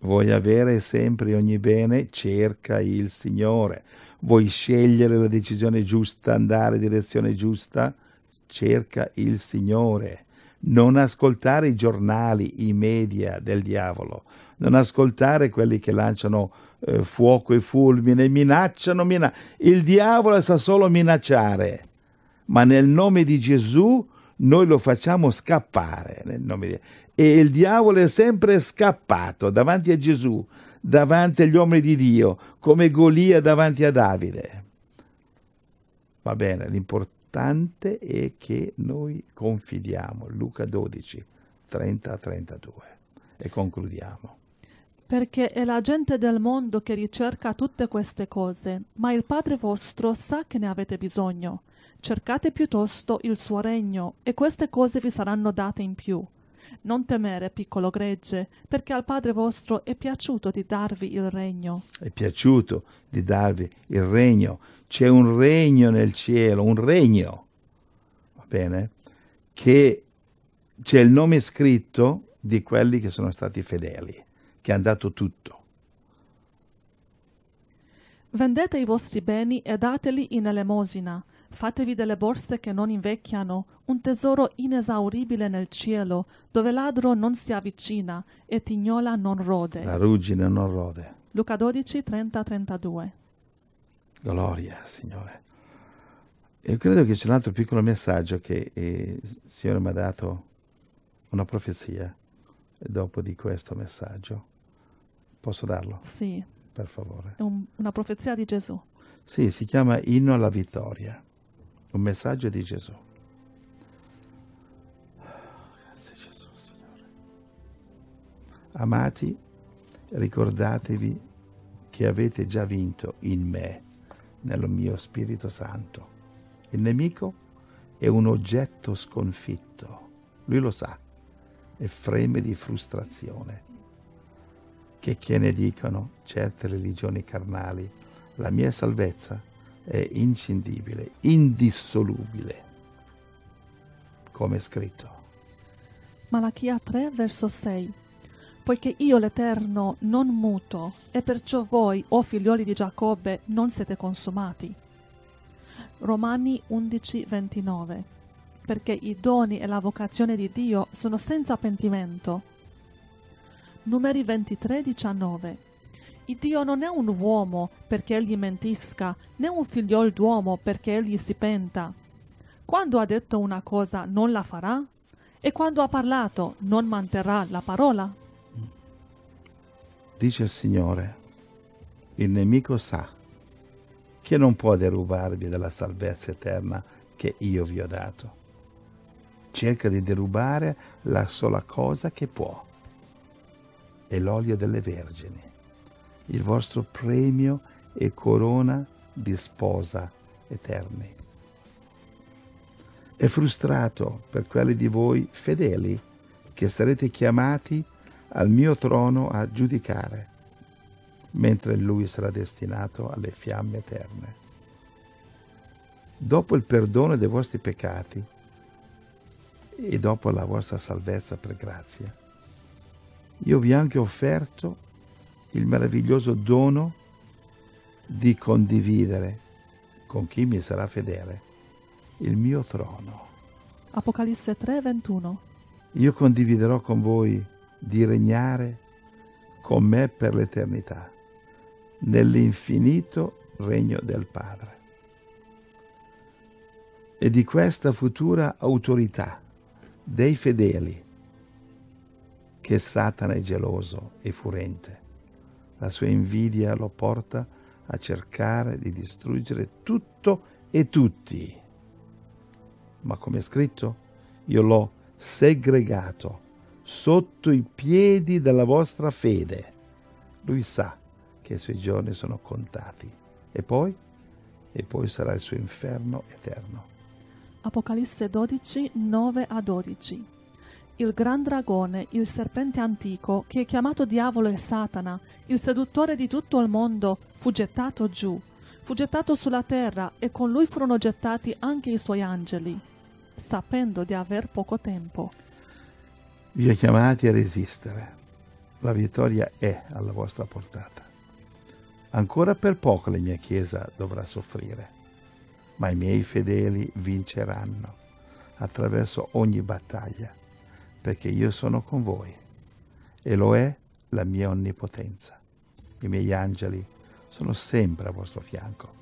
Vuoi avere sempre ogni bene? Cerca il Signore. Vuoi scegliere la decisione giusta, andare in direzione giusta? Cerca il Signore. Non ascoltare i giornali, i media del diavolo. Non ascoltare quelli che lanciano eh, fuoco e fulmine, minacciano, minacciano. Il diavolo sa solo minacciare ma nel nome di Gesù noi lo facciamo scappare. Di... E il diavolo è sempre scappato davanti a Gesù, davanti agli uomini di Dio, come Golia davanti a Davide. Va bene, l'importante è che noi confidiamo. Luca 12, 30-32. E concludiamo perché è la gente del mondo che ricerca tutte queste cose, ma il Padre vostro sa che ne avete bisogno. Cercate piuttosto il suo regno, e queste cose vi saranno date in più. Non temere, piccolo gregge, perché al Padre vostro è piaciuto di darvi il regno. È piaciuto di darvi il regno. C'è un regno nel cielo, un regno, va bene? Che c'è il nome scritto di quelli che sono stati fedeli, che hanno dato tutto. Vendete i vostri beni e dateli in elemosina. Fatevi delle borse che non invecchiano, un tesoro inesauribile nel cielo, dove ladro non si avvicina e tignola non rode. La ruggine non rode. Luca 12, 30, 32. Gloria, Signore. Io credo che c'è un altro piccolo messaggio che eh, il Signore mi ha dato, una profezia, dopo di questo messaggio. Posso darlo? Sì. Per favore. È un, una profezia di Gesù. Sì, si chiama Inno alla vittoria un messaggio di Gesù. Grazie Gesù Signore. Amati, ricordatevi che avete già vinto in me, nel mio Spirito Santo. Il nemico è un oggetto sconfitto, lui lo sa, e freme di frustrazione. Che che ne dicono certe religioni carnali, la mia salvezza è è inscindibile, indissolubile, come è scritto. Malachia 3, verso 6. Poiché io l'Eterno non muto, e perciò voi, o figlioli di Giacobbe, non siete consumati. Romani 11, 29. Perché i doni e la vocazione di Dio sono senza pentimento. Numeri 23, 19 Dio non è un uomo perché egli mentisca, né un figliol d'uomo perché egli si penta. Quando ha detto una cosa non la farà? E quando ha parlato non manterrà la parola? Dice il Signore, il nemico sa che non può derubarvi della salvezza eterna che io vi ho dato. Cerca di derubare la sola cosa che può, e l'olio delle vergini il vostro premio e corona di sposa eterni. È frustrato per quelli di voi fedeli che sarete chiamati al mio trono a giudicare, mentre lui sarà destinato alle fiamme eterne. Dopo il perdono dei vostri peccati e dopo la vostra salvezza per grazia, io vi ho anche offerto il meraviglioso dono di condividere con chi mi sarà fedele il mio trono. Apocalisse 3:21 Io condividerò con voi di regnare con me per l'eternità, nell'infinito regno del Padre. E di questa futura autorità dei fedeli, che Satana è geloso e furente, la sua invidia lo porta a cercare di distruggere tutto e tutti. Ma come è scritto, io l'ho segregato sotto i piedi della vostra fede. Lui sa che i suoi giorni sono contati. E poi? E poi sarà il suo inferno eterno. Apocalisse 12, 9 a 12 il gran dragone, il serpente antico, che è chiamato diavolo e Satana, il seduttore di tutto il mondo, fu gettato giù, fu gettato sulla terra e con lui furono gettati anche i suoi angeli, sapendo di aver poco tempo. Vi ho chiamati a resistere. La vittoria è alla vostra portata. Ancora per poco la mia Chiesa dovrà soffrire, ma i miei fedeli vinceranno attraverso ogni battaglia perché io sono con voi e lo è la mia onnipotenza. I miei angeli sono sempre a vostro fianco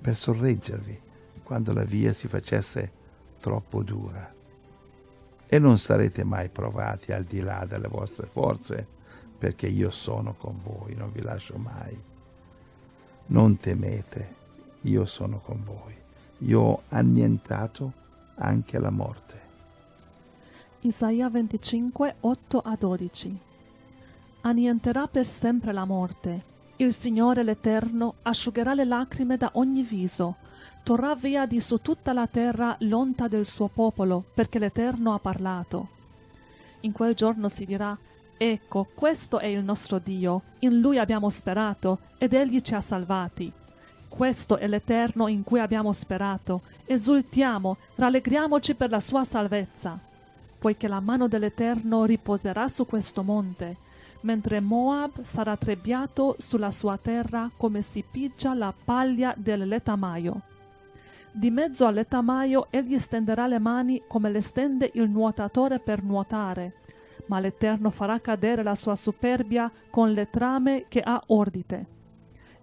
per sorreggervi quando la via si facesse troppo dura. E non sarete mai provati al di là delle vostre forze, perché io sono con voi, non vi lascio mai. Non temete, io sono con voi. Io ho annientato anche la morte. Isaia 25, 8 a 12. Annienterà per sempre la morte. Il Signore l'Eterno asciugherà le lacrime da ogni viso. Torrà via di su tutta la terra l'onta del suo popolo, perché l'Eterno ha parlato. In quel giorno si dirà, Ecco, questo è il nostro Dio, in Lui abbiamo sperato ed Egli ci ha salvati. Questo è l'Eterno in cui abbiamo sperato, esultiamo, rallegriamoci per la sua salvezza poiché la mano dell'Eterno riposerà su questo monte, mentre Moab sarà trebbiato sulla sua terra come si pigia la paglia dell'etamaio. Di mezzo all'etamaio egli stenderà le mani come le stende il nuotatore per nuotare, ma l'Eterno farà cadere la sua superbia con le trame che ha ordite.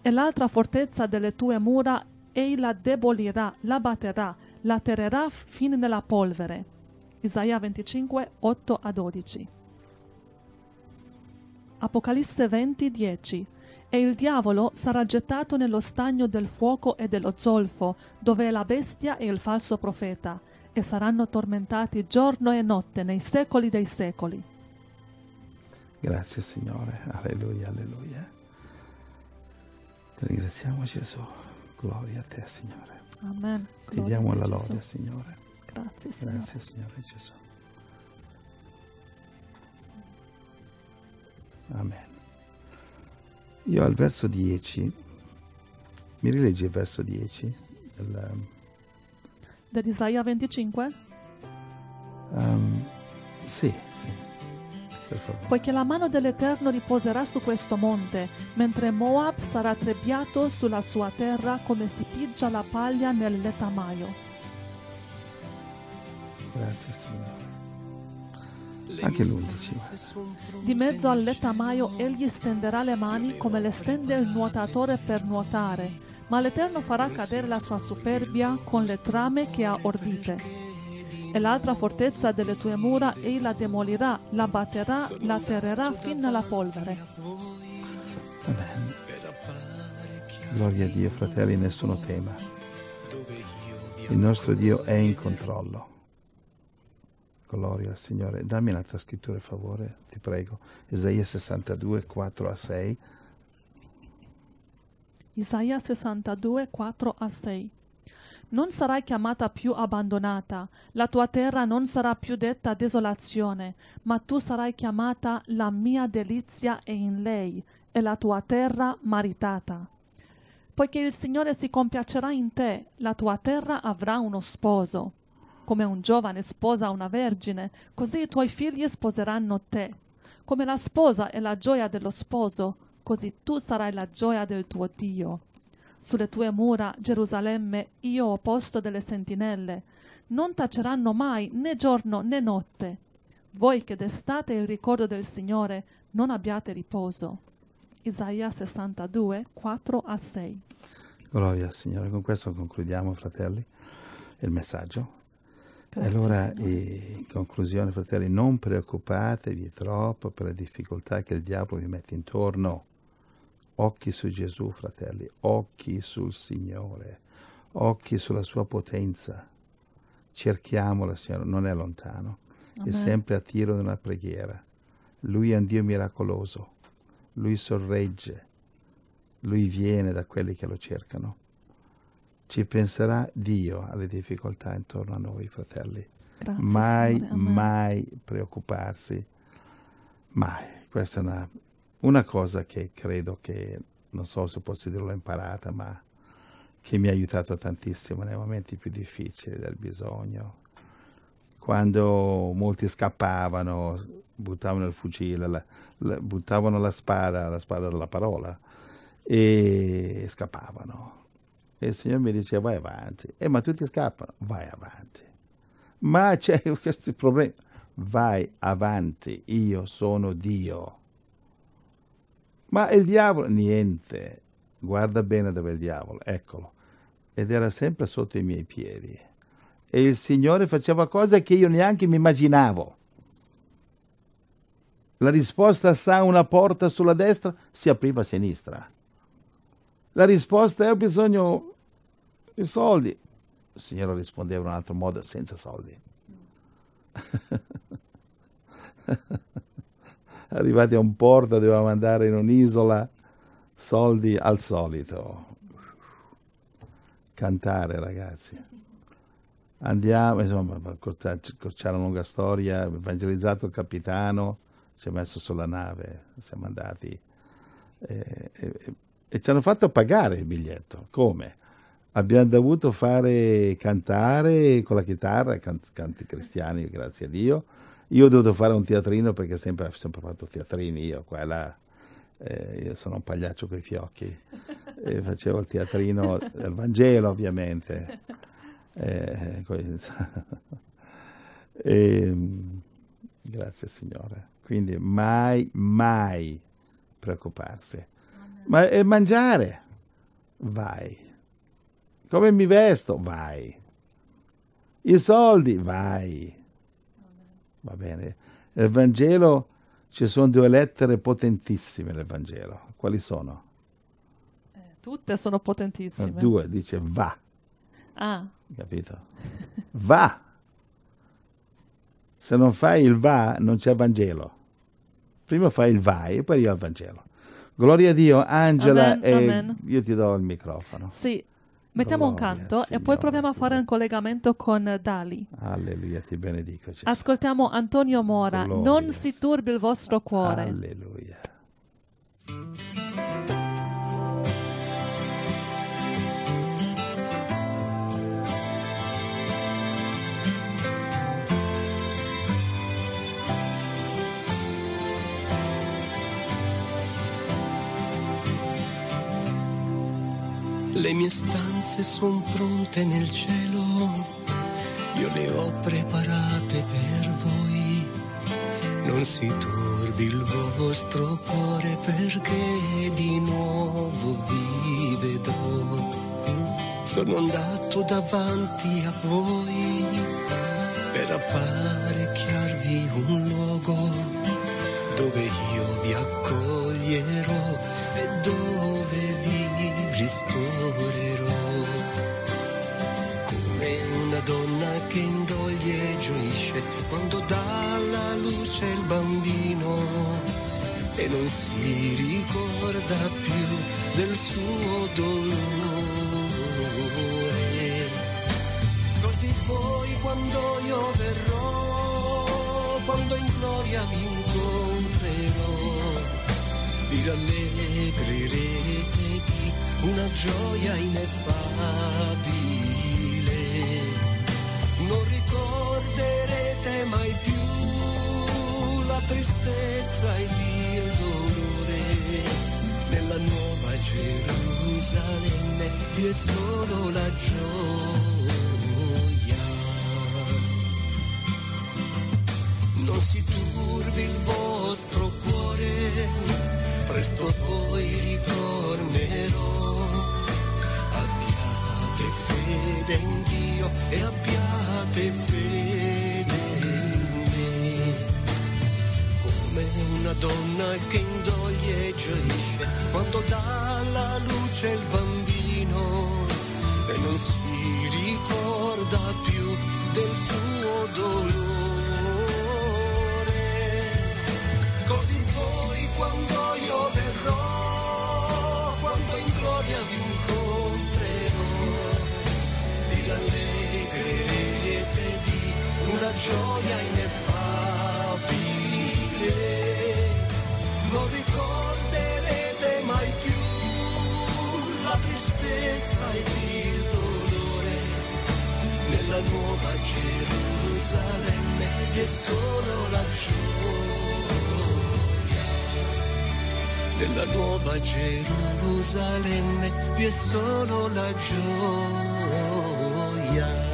E l'altra fortezza delle tue mura ei la debolirà, la batterà, la terrerà fin nella polvere Isaia 25, 8 a 12. Apocalisse 20, 10. E il diavolo sarà gettato nello stagno del fuoco e dello zolfo, dove è la bestia e il falso profeta, e saranno tormentati giorno e notte nei secoli dei secoli. Grazie Signore, alleluia, alleluia. Ti ringraziamo Gesù, gloria a te Signore. Amen. Gloria Ti diamo la lode Signore. Grazie Signore. Grazie Signore Gesù. Amen. Io al verso 10, mi rileggi il verso 10? Del, um, 25? Um, sì, sì. Poiché la mano dell'Eterno riposerà su questo monte, mentre Moab sarà trebbiato sulla sua terra come si pigia la paglia nel letamaio. Grazie Signore. Anche lui Di mezzo al letamaio egli stenderà le mani come le stende il nuotatore per nuotare, ma l'Eterno farà cadere la sua superbia con le trame che ha ordite. E l'altra fortezza delle tue mura egli la demolirà, la batterà, la terrerà fino alla polvere. Amen. Gloria a Dio, fratelli, nessuno tema. Il nostro Dio è in controllo gloria al Signore, dammi un'altra scrittura per favore, ti prego. Isaia 62, 4 a 6. Isaia 62, 4 a 6. Non sarai chiamata più abbandonata, la tua terra non sarà più detta desolazione, ma tu sarai chiamata la mia delizia e in lei, e la tua terra maritata. Poiché il Signore si compiacerà in te, la tua terra avrà uno sposo come un giovane sposa una vergine, così i tuoi figli sposeranno te. Come la sposa è la gioia dello sposo, così tu sarai la gioia del tuo Dio. Sulle tue mura, Gerusalemme, io ho posto delle sentinelle. Non taceranno mai né giorno né notte. Voi che destate il ricordo del Signore, non abbiate riposo. Isaia 62, 4 a 6. Gloria al Signore, con questo concludiamo, fratelli, il messaggio. Grazie, allora, in conclusione, fratelli, non preoccupatevi troppo per le difficoltà che il diavolo vi mette intorno. Occhi su Gesù, fratelli, occhi sul Signore, occhi sulla sua potenza. Cerchiamola, Signore, non è lontano. Amen. È sempre a tiro di una preghiera. Lui è un Dio miracoloso. Lui sorregge. Lui viene da quelli che lo cercano ci penserà Dio alle difficoltà intorno a noi, fratelli. Grazie, mai, mai preoccuparsi, mai. Questa è una, una cosa che credo che, non so se posso dirlo, l'ho imparata, ma che mi ha aiutato tantissimo nei momenti più difficili del bisogno. Quando molti scappavano, buttavano il fucile, la, la, buttavano la spada, la spada della parola, e scappavano e il Signore mi dice vai avanti. Eh, ma tutti scappano, vai avanti. Ma c'è questo problema. Vai avanti, io sono Dio. Ma il diavolo, niente. Guarda bene dove è il diavolo, eccolo. Ed era sempre sotto i miei piedi. E il Signore faceva cose che io neanche mi immaginavo. La risposta sa una porta sulla destra si apriva a sinistra. La risposta è ho bisogno di soldi. Il Signore rispondeva in un altro modo, senza soldi. Arrivati a un porto dovevamo andare in un'isola soldi al solito. Cantare ragazzi. Andiamo, insomma, c'è una lunga storia, evangelizzato il capitano, si è messo sulla nave, siamo andati. Eh, eh, e ci hanno fatto pagare il biglietto. Come? Abbiamo dovuto fare cantare con la chitarra, can- canti cristiani, grazie a Dio. Io ho dovuto fare un teatrino perché sempre, sempre fatto teatrini io qua e là. Eh, io sono un pagliaccio coi fiocchi. E facevo il teatrino del Vangelo, ovviamente. Eh, e, ehm, grazie Signore. Quindi mai, mai preoccuparsi ma e mangiare? Vai. Come mi vesto? Vai. I soldi? Vai. Va bene. Nel Vangelo ci sono due lettere potentissime nel Vangelo. Quali sono? Eh, tutte sono potentissime. Eh, due, dice va. Ah. Capito? Va. Se non fai il va, non c'è Vangelo. Prima fai il vai e poi arriva il Vangelo. Gloria a Dio, Angela, amen, amen. io ti do il microfono. Sì, Mettiamo Gloria, un canto Signore, e poi proviamo a fare un collegamento con Dali. Alleluia, ti benedico. Gesù. Ascoltiamo Antonio Mora, Gloria, non si turbi il vostro cuore. Alleluia. Le mie stanze sono pronte nel cielo, io le ho preparate per voi. Non si turbi il vostro cuore perché di nuovo vi vedo. Sono andato davanti a voi per apparecchiarvi un luogo dove io vi accoglierò e dove ristorerò come una donna che indoglie e gioisce quando dà alla luce il bambino e non si ricorda più del suo dolore. Così voi quando io verrò, quando in gloria vi incontrerò, vi rallegrerete di una gioia ineffabile. Non ricorderete mai più la tristezza e il dolore. Nella nuova Gerusalemme vi è solo la gioia. Non si turbi il volo vostro cuore, presto a voi ritornerò. Abbiate fede in Dio e abbiate fede in me. Come una donna che indoglie e gioisce quando dà alla luce il bambino e non si ricorda più del suo dolore così fuori quando io verrò, quando in gloria vi incontrerò. Vi rallegrerete di una gioia ineffabile. Non ricorderete mai più la tristezza ed il dolore nella nuova Gerusalemme che solo laggiù. della nuova Gerusalemme vi è solo la gioia.